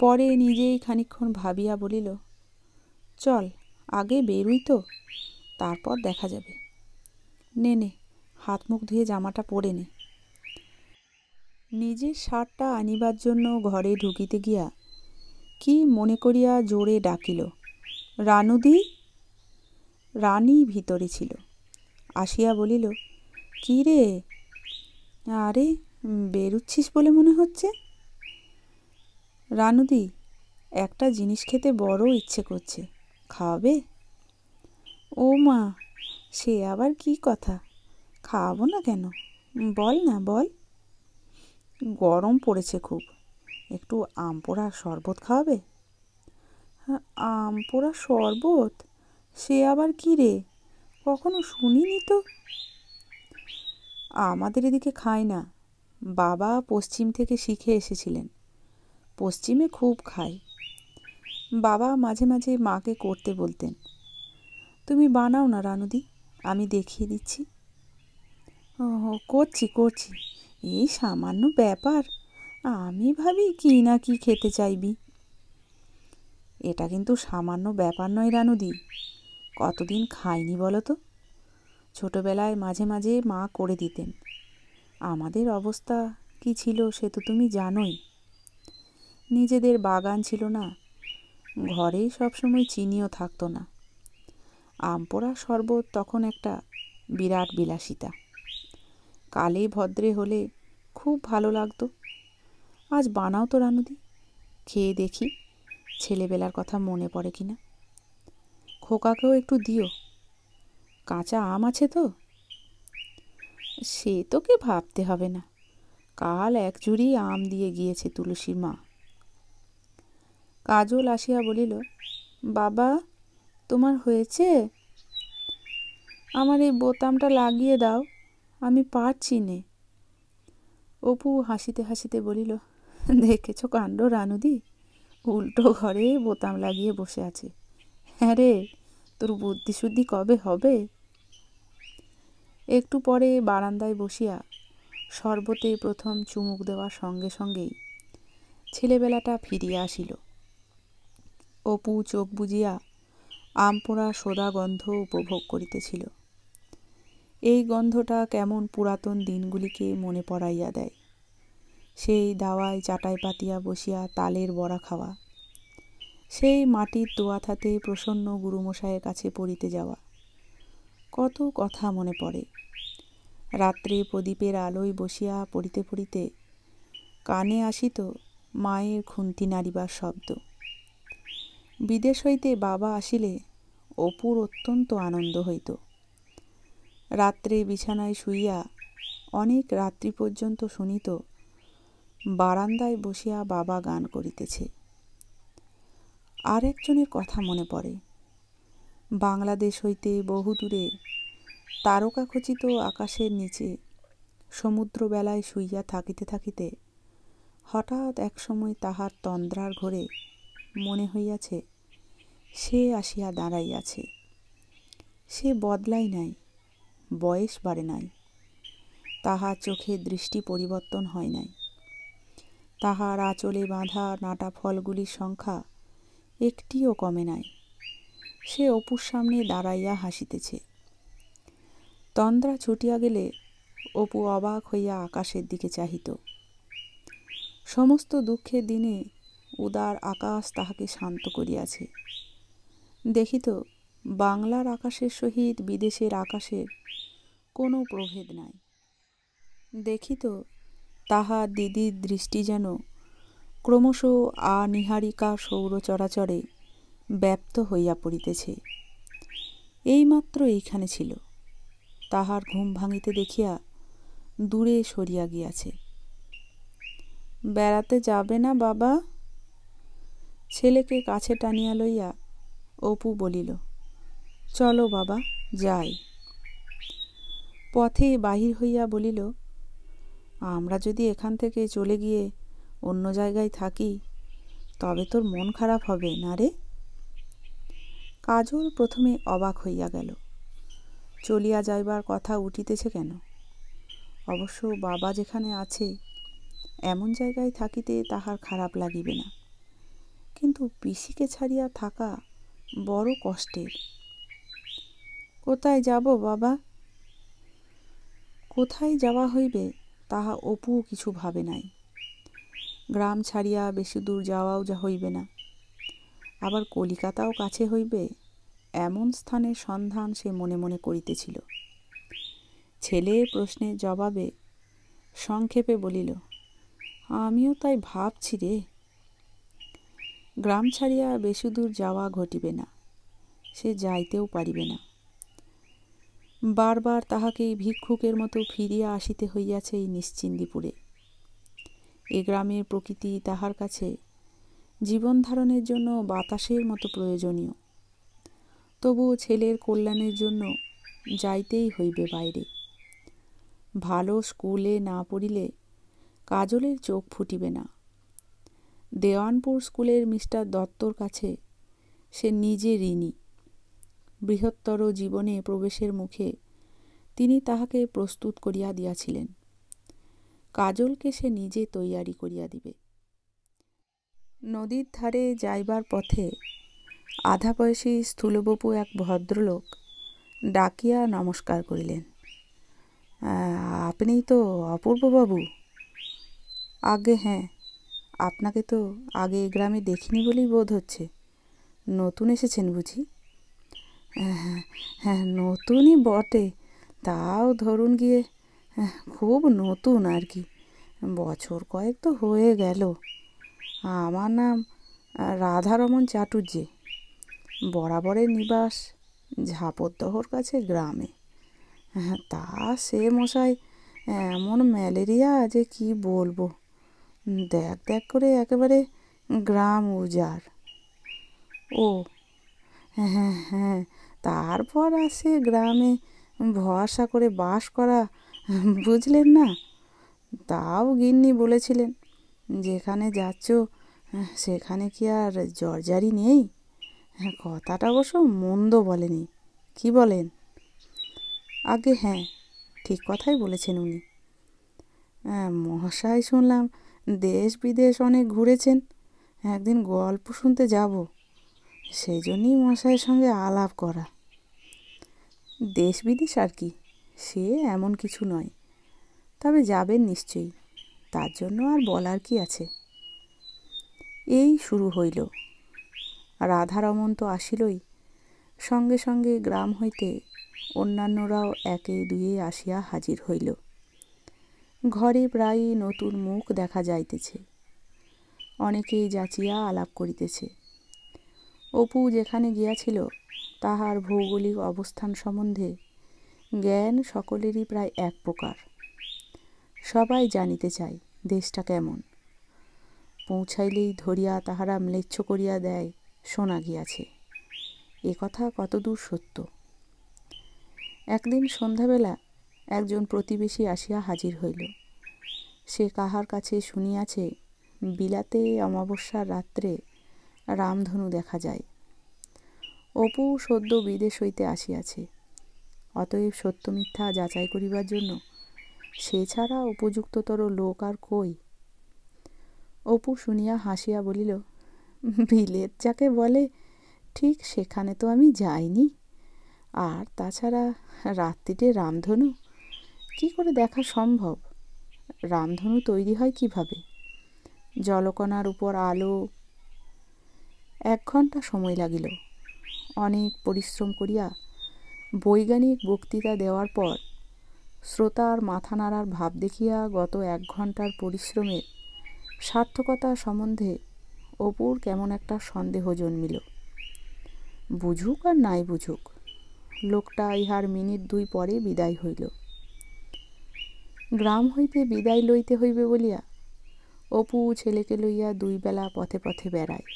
পরে নিজেই খানিক্ষণ ভাবিয়া বলিল চল আগে বেরুই তো তারপর দেখা যাবে নে নে হাত মুখ ধুয়ে জামাটা পরে নে নিজের শার্টটা আনিবার জন্য ঘরে ঢুকিতে গিয়া কি মনে করিয়া জোরে ডাকিল রানুদি রানী ভিতরে ছিল আসিয়া বলিল কি রে আরে বেরুচ্ছিস বলে মনে হচ্ছে রানুদি একটা জিনিস খেতে বড় ইচ্ছে করছে খাওয়াবে ও মা সে আবার কি কথা খাওয়াবো না কেন বল না বল গরম পড়েছে খুব একটু আম পোড়া শরবত খাওয়াবে হ্যাঁ, আম পোড়া শরবত সে আবার কী রে কখনো শুনিনি তো আমাদের এদিকে খায় না বাবা পশ্চিম থেকে শিখে এসেছিলেন পশ্চিমে খুব খায় বাবা মাঝে মাঝে মাকে করতে বলতেন তুমি বানাও না রানুদি আমি দেখিয়ে দিচ্ছি ও করছি করছি এই সামান্য ব্যাপার আমি ভাবি কি না কি খেতে চাইবি এটা কিন্তু সামান্য ব্যাপার নয় রানুদি কতদিন খাইনি বলো তো ছোটোবেলায় মাঝে মাঝে মা করে দিতেন আমাদের অবস্থা কি ছিল সে তো তুমি জানোই নিজেদের বাগান ছিল না ঘরেই সবসময় চিনিও থাকতো না আমপোড়া শরবত তখন একটা বিরাট বিলাসিতা কালে ভদ্রে হলে খুব ভালো লাগতো আজ বানাও তো রানুদি খেয়ে দেখি ছেলেবেলার কথা মনে পড়ে কি না খোকাকেও একটু দিও কাঁচা আম আছে তো সে তোকে ভাবতে হবে না কাল এক জুড়ি আম দিয়ে গিয়েছে তুলসী মা কাজল আসিয়া বলিল বাবা তোমার হয়েছে আমার এই বোতামটা লাগিয়ে দাও আমি পারছি নে অপু হাসিতে হাসিতে বলিল দেখেছো কাণ্ড রানুদি উল্টো ঘরে বোতাম লাগিয়ে বসে আছে হ্যাঁ রে তোর বুদ্ধি শুদ্ধি কবে হবে একটু পরে বারান্দায় বসিয়া শরবতে প্রথম চুমুক দেওয়ার সঙ্গে সঙ্গেই ছেলেবেলাটা ফিরিয়া আসিল অপু চোখ বুজিয়া আমপোড়া সোদা গন্ধ উপভোগ করিতেছিল এই গন্ধটা কেমন পুরাতন দিনগুলিকে মনে পড়াইয়া দেয় সেই দাওয়ায় চাটাই পাতিয়া বসিয়া তালের বড়া খাওয়া সেই মাটির দোয়াথাতে প্রসন্ন গুরুমশায়ের কাছে পড়িতে যাওয়া কত কথা মনে পড়ে রাত্রে প্রদীপের আলোয় বসিয়া পড়িতে পড়িতে কানে আসিত মায়ের খুন্তি নাড়িবার শব্দ বিদেশ হইতে বাবা আসিলে অপুর অত্যন্ত আনন্দ হইত রাত্রে বিছানায় শুইয়া অনেক রাত্রি পর্যন্ত শুনিত বারান্দায় বসিয়া বাবা গান করিতেছে আর একজনের কথা মনে পড়ে বাংলাদেশ হইতে বহু দূরে তারকাখচিত আকাশের নিচে সমুদ্রবেলায় শুইয়া থাকিতে থাকিতে হঠাৎ এক সময় তাহার তন্দ্রার ঘরে মনে হইয়াছে সে আসিয়া দাঁড়াইয়াছে সে বদলাই নাই বয়স বাড়ে নাই তাহা চোখে দৃষ্টি পরিবর্তন হয় নাই তাহার আঁচলে বাঁধা নাটা ফলগুলির সংখ্যা একটিও কমে নাই সে অপুর সামনে দাঁড়াইয়া হাসিতেছে তন্দ্রা ছুটিয়া গেলে অপু অবাক হইয়া আকাশের দিকে চাহিত সমস্ত দুঃখের দিনে উদার আকাশ তাহাকে শান্ত করিয়াছে দেখিত বাংলার আকাশের সহিত বিদেশের আকাশের কোনো প্রভেদ নাই দেখিত তাহা দিদির দৃষ্টি যেন ক্রমশ আনিহারিকা সৌরচরাচরে ব্যপ্ত হইয়া পড়িতেছে এইমাত্র এইখানে ছিল তাহার ঘুম ভাঙিতে দেখিয়া দূরে সরিয়া গিয়াছে বেড়াতে যাবে না বাবা ছেলেকে কাছে টানিয়া লইয়া অপু বলিল চলো বাবা যাই পথে বাহির হইয়া বলিল আমরা যদি এখান থেকে চলে গিয়ে অন্য জায়গায় থাকি তবে তোর মন খারাপ হবে না রে কাজল প্রথমে অবাক হইয়া গেল চলিয়া যাইবার কথা উঠিতেছে কেন অবশ্য বাবা যেখানে আছে এমন জায়গায় থাকিতে তাহার খারাপ লাগিবে না কিন্তু পিসিকে ছাড়িয়া থাকা বড় কষ্টের কোথায় যাব বাবা কোথায় যাওয়া হইবে তাহা অপু কিছু ভাবে নাই গ্রাম ছাড়িয়া বেশি দূর যাওয়াও যা হইবে না আবার কলিকাতাও কাছে হইবে এমন স্থানের সন্ধান সে মনে মনে করিতেছিল ছেলে প্রশ্নের জবাবে সংক্ষেপে বলিল আমিও তাই ভাবছি রে গ্রাম ছাড়িয়া বেশি দূর যাওয়া ঘটিবে না সে যাইতেও পারিবে না বারবার তাহাকে ভিক্ষুকের মতো ফিরিয়া আসিতে হইয়াছে এই নিশ্চিন্দিপুরে এ গ্রামের প্রকৃতি তাহার কাছে জীবন ধারণের জন্য বাতাসের মতো প্রয়োজনীয় তবুও ছেলের কল্যাণের জন্য যাইতেই হইবে বাইরে ভালো স্কুলে না পড়িলে কাজলের চোখ ফুটিবে না দেওয়ানপুর স্কুলের মিস্টার দত্তর কাছে সে নিজে ঋণী বৃহত্তর জীবনে প্রবেশের মুখে তিনি তাহাকে প্রস্তুত করিয়া দিয়াছিলেন কাজলকে সে নিজে তৈয়ারি করিয়া দিবে নদীর ধারে যাইবার পথে আধা বয়সী স্থূলবপু এক ভদ্রলোক ডাকিয়া নমস্কার করিলেন আপনি তো অপূর্ববাবু আগে হ্যাঁ আপনাকে তো আগে গ্রামে দেখিনি বলেই বোধ হচ্ছে নতুন এসেছেন বুঝি হ্যাঁ হ্যাঁ নতুনই বটে তাও ধরুন গিয়ে হ্যাঁ, খুব নতুন আর কি বছর কয়েক তো হয়ে গেল আমার নাম রাধারমন চাটুর্যে বরাবরের নিবাস ঝাপরদহর কাছে গ্রামে হ্যাঁ তা সে মশাই এমন ম্যালেরিয়া যে কি বলবো দেখ দেখ করে একেবারে গ্রাম উজাড় ও হ্যাঁ হ্যাঁ, হ্যাঁ তারপর আসে গ্রামে ভরসা করে বাস করা বুঝলেন না তাও গিন্নি বলেছিলেন যেখানে যাচ্ছ সেখানে কি আর জর্জারি নেই কথাটা অবশ্য মন্দ বলেনি কি বলেন আগে হ্যাঁ ঠিক কথাই বলেছেন উনি মহাশয় শুনলাম দেশ বিদেশ অনেক ঘুরেছেন একদিন গল্প শুনতে যাবো সেই জন্যই মশাইয়ের সঙ্গে আলাপ করা দেশ বিদেশ আর কি সে এমন কিছু নয় তবে যাবেন নিশ্চয়ই তার জন্য আর বলার কি আছে এই শুরু হইল রমন তো আসিলই সঙ্গে সঙ্গে গ্রাম হইতে অন্যান্যরাও একে দুয়ে আসিয়া হাজির হইল ঘরে প্রায়ই নতুন মুখ দেখা যাইতেছে অনেকেই যাচিয়া আলাপ করিতেছে অপু যেখানে গিয়াছিল তাহার ভৌগোলিক অবস্থান সম্বন্ধে জ্ঞান সকলেরই প্রায় এক প্রকার সবাই জানিতে চায় দেশটা কেমন পৌঁছাইলেই ধরিয়া তাহারা ম্লেচ্ছ করিয়া দেয় শোনা গিয়াছে এ কথা কতদূর সত্য একদিন সন্ধ্যাবেলা একজন প্রতিবেশী আসিয়া হাজির হইল সে কাহার কাছে শুনিয়াছে বিলাতে অমাবস্যার রাত্রে রামধনু দেখা যায় অপু সদ্য বিদেশ হইতে আসিয়াছে অতএব সত্য মিথ্যা যাচাই করিবার জন্য সে ছাড়া উপযুক্ততর লোক আর কই অপু শুনিয়া হাসিয়া বলিল বিলেত যাকে বলে ঠিক সেখানে তো আমি যাইনি আর তাছাড়া রাত্রিতে রামধনু কি করে দেখা সম্ভব রামধনু তৈরি হয় কিভাবে জলকণার উপর আলো এক ঘন্টা সময় লাগিল অনেক পরিশ্রম করিয়া বৈজ্ঞানিক বক্তৃতা দেওয়ার পর শ্রোতার মাথা নাড়ার ভাব দেখিয়া গত এক ঘন্টার পরিশ্রমের সার্থকতা সম্বন্ধে অপুর কেমন একটা সন্দেহ জন্মিল বুঝুক আর নাই বুঝুক লোকটা ইহার মিনিট দুই পরে বিদায় হইল গ্রাম হইতে বিদায় লইতে হইবে বলিয়া অপু ছেলেকে লইয়া দুই বেলা পথে পথে বেড়ায়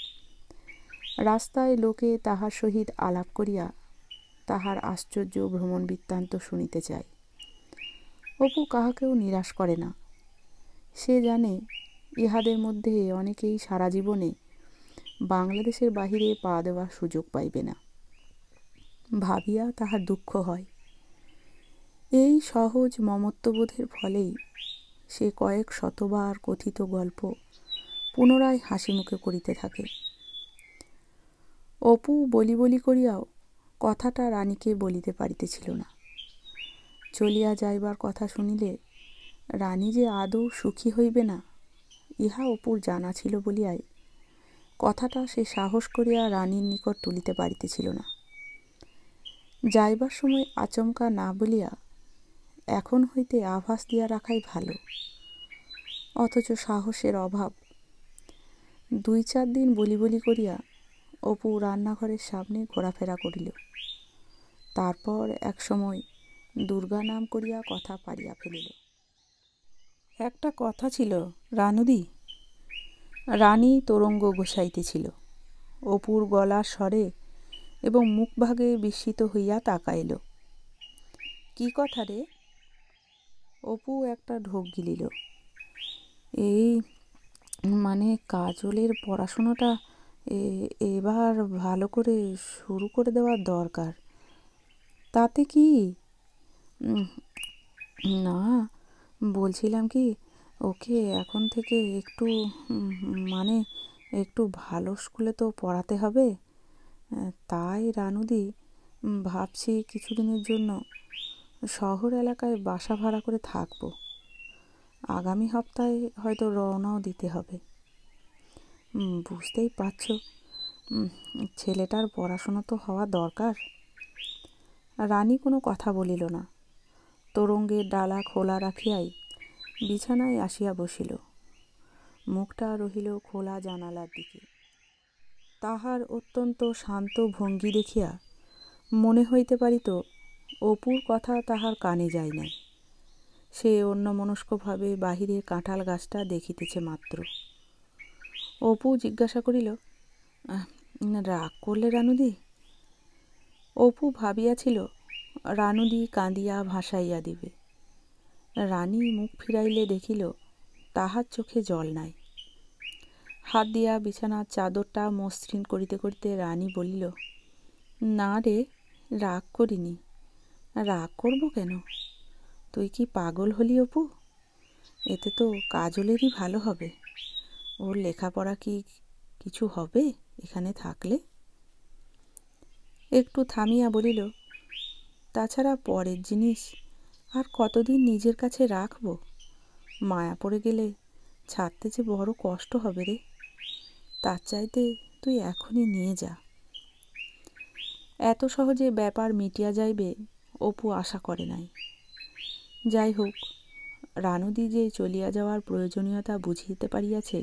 রাস্তায় লোকে তাহার সহিত আলাপ করিয়া তাহার আশ্চর্য ভ্রমণ বৃত্তান্ত শুনিতে চায় অপু কাহাকেও নিরাশ করে না সে জানে ইহাদের মধ্যে অনেকেই সারা জীবনে বাংলাদেশের বাহিরে পা দেওয়ার সুযোগ পাইবে না ভাবিয়া তাহার দুঃখ হয় এই সহজ মমত্ববোধের ফলেই সে কয়েক শতবার কথিত গল্প পুনরায় হাসি মুখে করিতে থাকে অপু বলি বলি করিয়াও কথাটা রানীকে বলিতে পারিতেছিল না চলিয়া যাইবার কথা শুনিলে রানী যে আদৌ সুখী হইবে না ইহা অপুর জানা ছিল বলিয়াই কথাটা সে সাহস করিয়া রানীর নিকট তুলিতে পারিতেছিল না যাইবার সময় আচমকা না বলিয়া এখন হইতে আভাস দিয়া রাখাই ভালো অথচ সাহসের অভাব দুই চার দিন বলি বলি করিয়া অপু রান্নাঘরের সামনে ঘোরাফেরা করিল তারপর এক সময় দুর্গা নাম করিয়া কথা পারিয়া ফেলিল একটা কথা ছিল রানুদি রানী তরঙ্গ গোসাইতেছিল অপুর গলা স্বরে এবং মুখভাগে বিস্মিত হইয়া তাকাইল কি কথা রে অপু একটা ঢোক গিলিল এই মানে কাজলের পড়াশোনাটা এবার ভালো করে শুরু করে দেওয়ার দরকার তাতে কি না বলছিলাম কি ওকে এখন থেকে একটু মানে একটু ভালো স্কুলে তো পড়াতে হবে তাই রানুদি ভাবছি কিছুদিনের জন্য শহর এলাকায় বাসা ভাড়া করে থাকবো আগামী সপ্তাহে হয়তো রওনাও দিতে হবে বুঝতেই পারছ ছেলেটার পড়াশোনা তো হওয়া দরকার রানী কোনো কথা বলিল না তরঙ্গের ডালা খোলা রাখিয়াই বিছানায় আসিয়া বসিল মুখটা রহিল খোলা জানালার দিকে তাহার অত্যন্ত শান্ত ভঙ্গি দেখিয়া মনে হইতে পারিত অপুর কথা তাহার কানে যায় নাই সে অন্যমনস্কভাবে বাহিরের কাঁঠাল গাছটা দেখিতেছে মাত্র অপু জিজ্ঞাসা করিল রাগ করলে রানুদি অপু ভাবিয়াছিল রানুদি কাঁদিয়া ভাসাইয়া দিবে রানী মুখ ফিরাইলে দেখিল তাহার চোখে জল নাই হাত দিয়া বিছানার চাদরটা মসৃণ করিতে করিতে রানী বলিল না রে রাগ করিনি রাগ করব কেন তুই কি পাগল হলি অপু এতে তো কাজলেরই ভালো হবে ওর লেখাপড়া কি কিছু হবে এখানে থাকলে একটু থামিয়া বলিল তাছাড়া পরের জিনিস আর কতদিন নিজের কাছে রাখব মায়া পড়ে গেলে ছাড়তে যে বড় কষ্ট হবে রে তার চাইতে তুই এখনই নিয়ে যা এত সহজে ব্যাপার মিটিয়া যাইবে অপু আশা করে নাই যাই হোক রানুদি যে চলিয়া যাওয়ার প্রয়োজনীয়তা বুঝিতে পারিয়াছে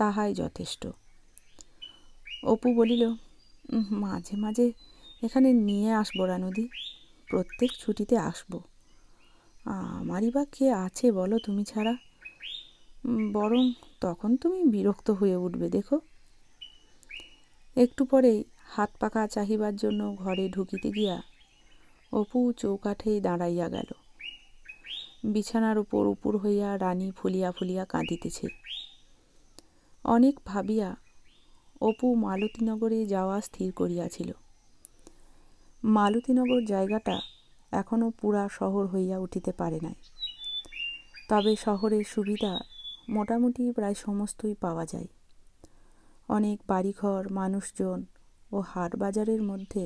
তাহাই যথেষ্ট অপু বলিল মাঝে মাঝে এখানে নিয়ে আসবো রানুদি প্রত্যেক ছুটিতে আসব আমারই বা কে আছে বলো তুমি ছাড়া বরং তখন তুমি বিরক্ত হয়ে উঠবে দেখো একটু পরেই হাত পাকা চাহিবার জন্য ঘরে ঢুকিতে গিয়া অপু চৌকাঠেই দাঁড়াইয়া গেল বিছানার উপর উপুর হইয়া রানী ফুলিয়া ফুলিয়া কাঁদিতেছে অনেক ভাবিয়া অপু মালতীনগরে যাওয়া স্থির করিয়াছিল মালতীনগর জায়গাটা এখনও পুরা শহর হইয়া উঠিতে পারে নাই তবে শহরের সুবিধা মোটামুটি প্রায় সমস্তই পাওয়া যায় অনেক বাড়িঘর মানুষজন ও হাট বাজারের মধ্যে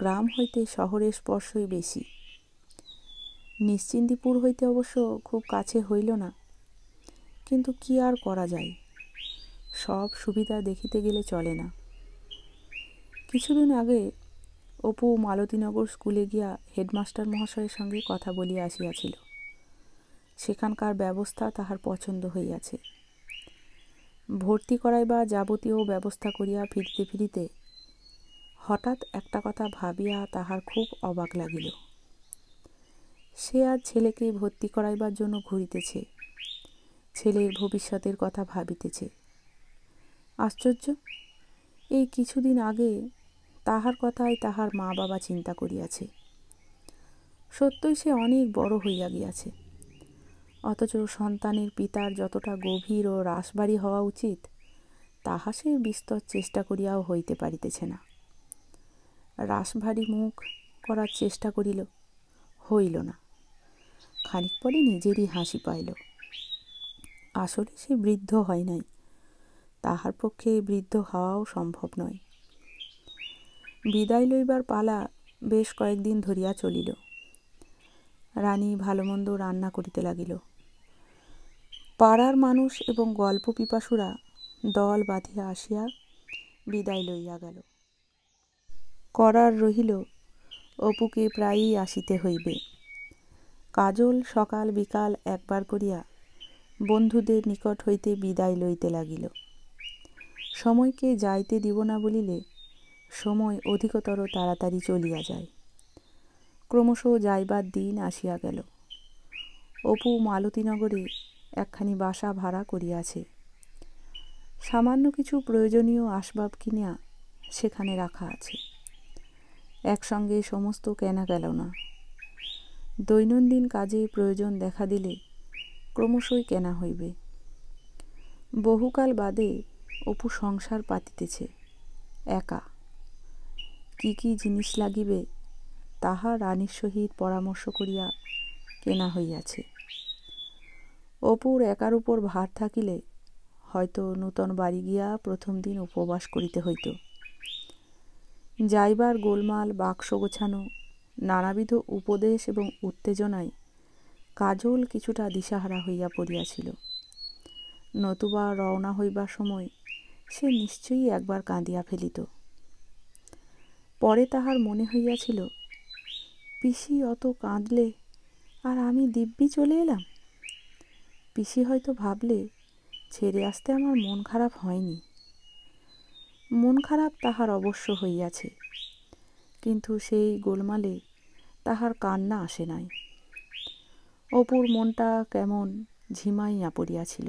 গ্রাম হইতে শহরের স্পর্শই বেশি নিশ্চিন্দিপুর হইতে অবশ্য খুব কাছে হইল না কিন্তু কি আর করা যায় সব সুবিধা দেখিতে গেলে চলে না কিছুদিন আগে অপু মালতীনগর স্কুলে গিয়া হেডমাস্টার মহাশয়ের সঙ্গে কথা বলিয়া আসিয়াছিল সেখানকার ব্যবস্থা তাহার পছন্দ হইয়াছে ভর্তি করাই বা যাবতীয় ব্যবস্থা করিয়া ফিরিতে ফিরিতে হঠাৎ একটা কথা ভাবিয়া তাহার খুব অবাক লাগিল সে আর ছেলেকে ভর্তি করাইবার জন্য ঘুরিতেছে ছেলের ভবিষ্যতের কথা ভাবিতেছে আশ্চর্য এই কিছুদিন আগে তাহার কথাই তাহার মা বাবা চিন্তা করিয়াছে সত্যই সে অনেক বড় হইয়া গিয়াছে অথচ সন্তানের পিতার যতটা গভীর ও রাসবাড়ি হওয়া উচিত তাহা সে বিস্তর চেষ্টা করিয়াও হইতে পারিতেছে না রাসভারী মুখ করার চেষ্টা করিল হইল না খানিক পরে নিজেরই হাসি পাইল আসলে সে বৃদ্ধ হয় নাই তাহার পক্ষে বৃদ্ধ হওয়াও সম্ভব নয় বিদায় লইবার পালা বেশ কয়েকদিন ধরিয়া চলিল রানী ভালোমন্দ রান্না করিতে লাগিল পাড়ার মানুষ এবং গল্প পিপাসুরা দল বাঁধিয়া আসিয়া বিদায় লইয়া গেল করার রহিল অপুকে প্রায়ই আসিতে হইবে কাজল সকাল বিকাল একবার করিয়া বন্ধুদের নিকট হইতে বিদায় লইতে লাগিল সময়কে যাইতে দিব না বলিলে সময় অধিকতর তাড়াতাড়ি চলিয়া যায় ক্রমশ যাইবার দিন আসিয়া গেল অপু মালতীনগরে একখানি বাসা ভাড়া করিয়াছে সামান্য কিছু প্রয়োজনীয় আসবাব কিনিয়া সেখানে রাখা আছে একসঙ্গে সমস্ত কেনা গেল না দৈনন্দিন কাজে প্রয়োজন দেখা দিলে ক্রমশই কেনা হইবে বহুকাল বাদে অপু সংসার পাতিতেছে একা কি কি জিনিস লাগিবে তাহা রানীর সহিত পরামর্শ করিয়া কেনা হইয়াছে অপুর একার উপর ভার থাকিলে হয়তো নূতন বাড়ি গিয়া প্রথম দিন উপবাস করিতে হইত যাইবার গোলমাল বাক্স গোছানো নানাবিধ উপদেশ এবং উত্তেজনায় কাজল কিছুটা দিশাহারা হইয়া পড়িয়াছিল নতুবা রওনা হইবার সময় সে নিশ্চয়ই একবার কাঁদিয়া ফেলিত পরে তাহার মনে হইয়াছিল পিসি অত কাঁদলে আর আমি দিব্যি চলে এলাম পিসি হয়তো ভাবলে ছেড়ে আসতে আমার মন খারাপ হয়নি মন খারাপ তাহার অবশ্য হইয়াছে কিন্তু সেই গোলমালে তাহার কান্না আসে নাই অপুর মনটা কেমন ঝিমাইয়া পড়িয়াছিল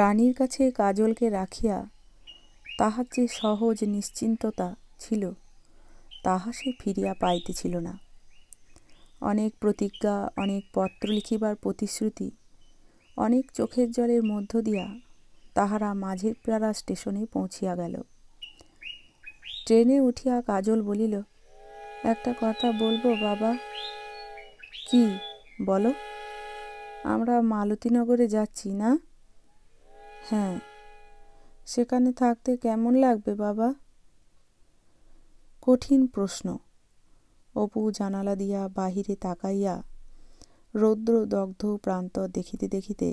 রানীর কাছে কাজলকে রাখিয়া তাহার যে সহজ নিশ্চিন্ততা ছিল তাহা সে ফিরিয়া পাইতেছিল না অনেক প্রতিজ্ঞা অনেক পত্র লিখিবার প্রতিশ্রুতি অনেক চোখের জলের মধ্য দিয়া তাহারা মাঝের প্রাড়া স্টেশনে পৌঁছিয়া গেল ট্রেনে উঠিয়া কাজল বলিল একটা কথা বলবো বাবা কি বলো আমরা মালতীনগরে যাচ্ছি না হ্যাঁ সেখানে থাকতে কেমন লাগবে বাবা কঠিন প্রশ্ন অপু জানালা দিয়া বাহিরে তাকাইয়া রৌদ্র দগ্ধ প্রান্ত দেখিতে দেখিতে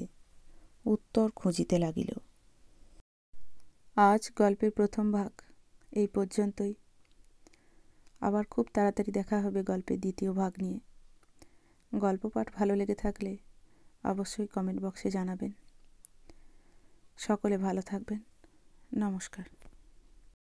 উত্তর খুঁজিতে লাগিল আজ গল্পের প্রথম ভাগ এই পর্যন্তই আবার খুব তাড়াতাড়ি দেখা হবে গল্পের দ্বিতীয় ভাগ নিয়ে গল্প পাঠ ভালো লেগে থাকলে অবশ্যই কমেন্ট বক্সে জানাবেন সকলে ভালো থাকবেন নমস্কার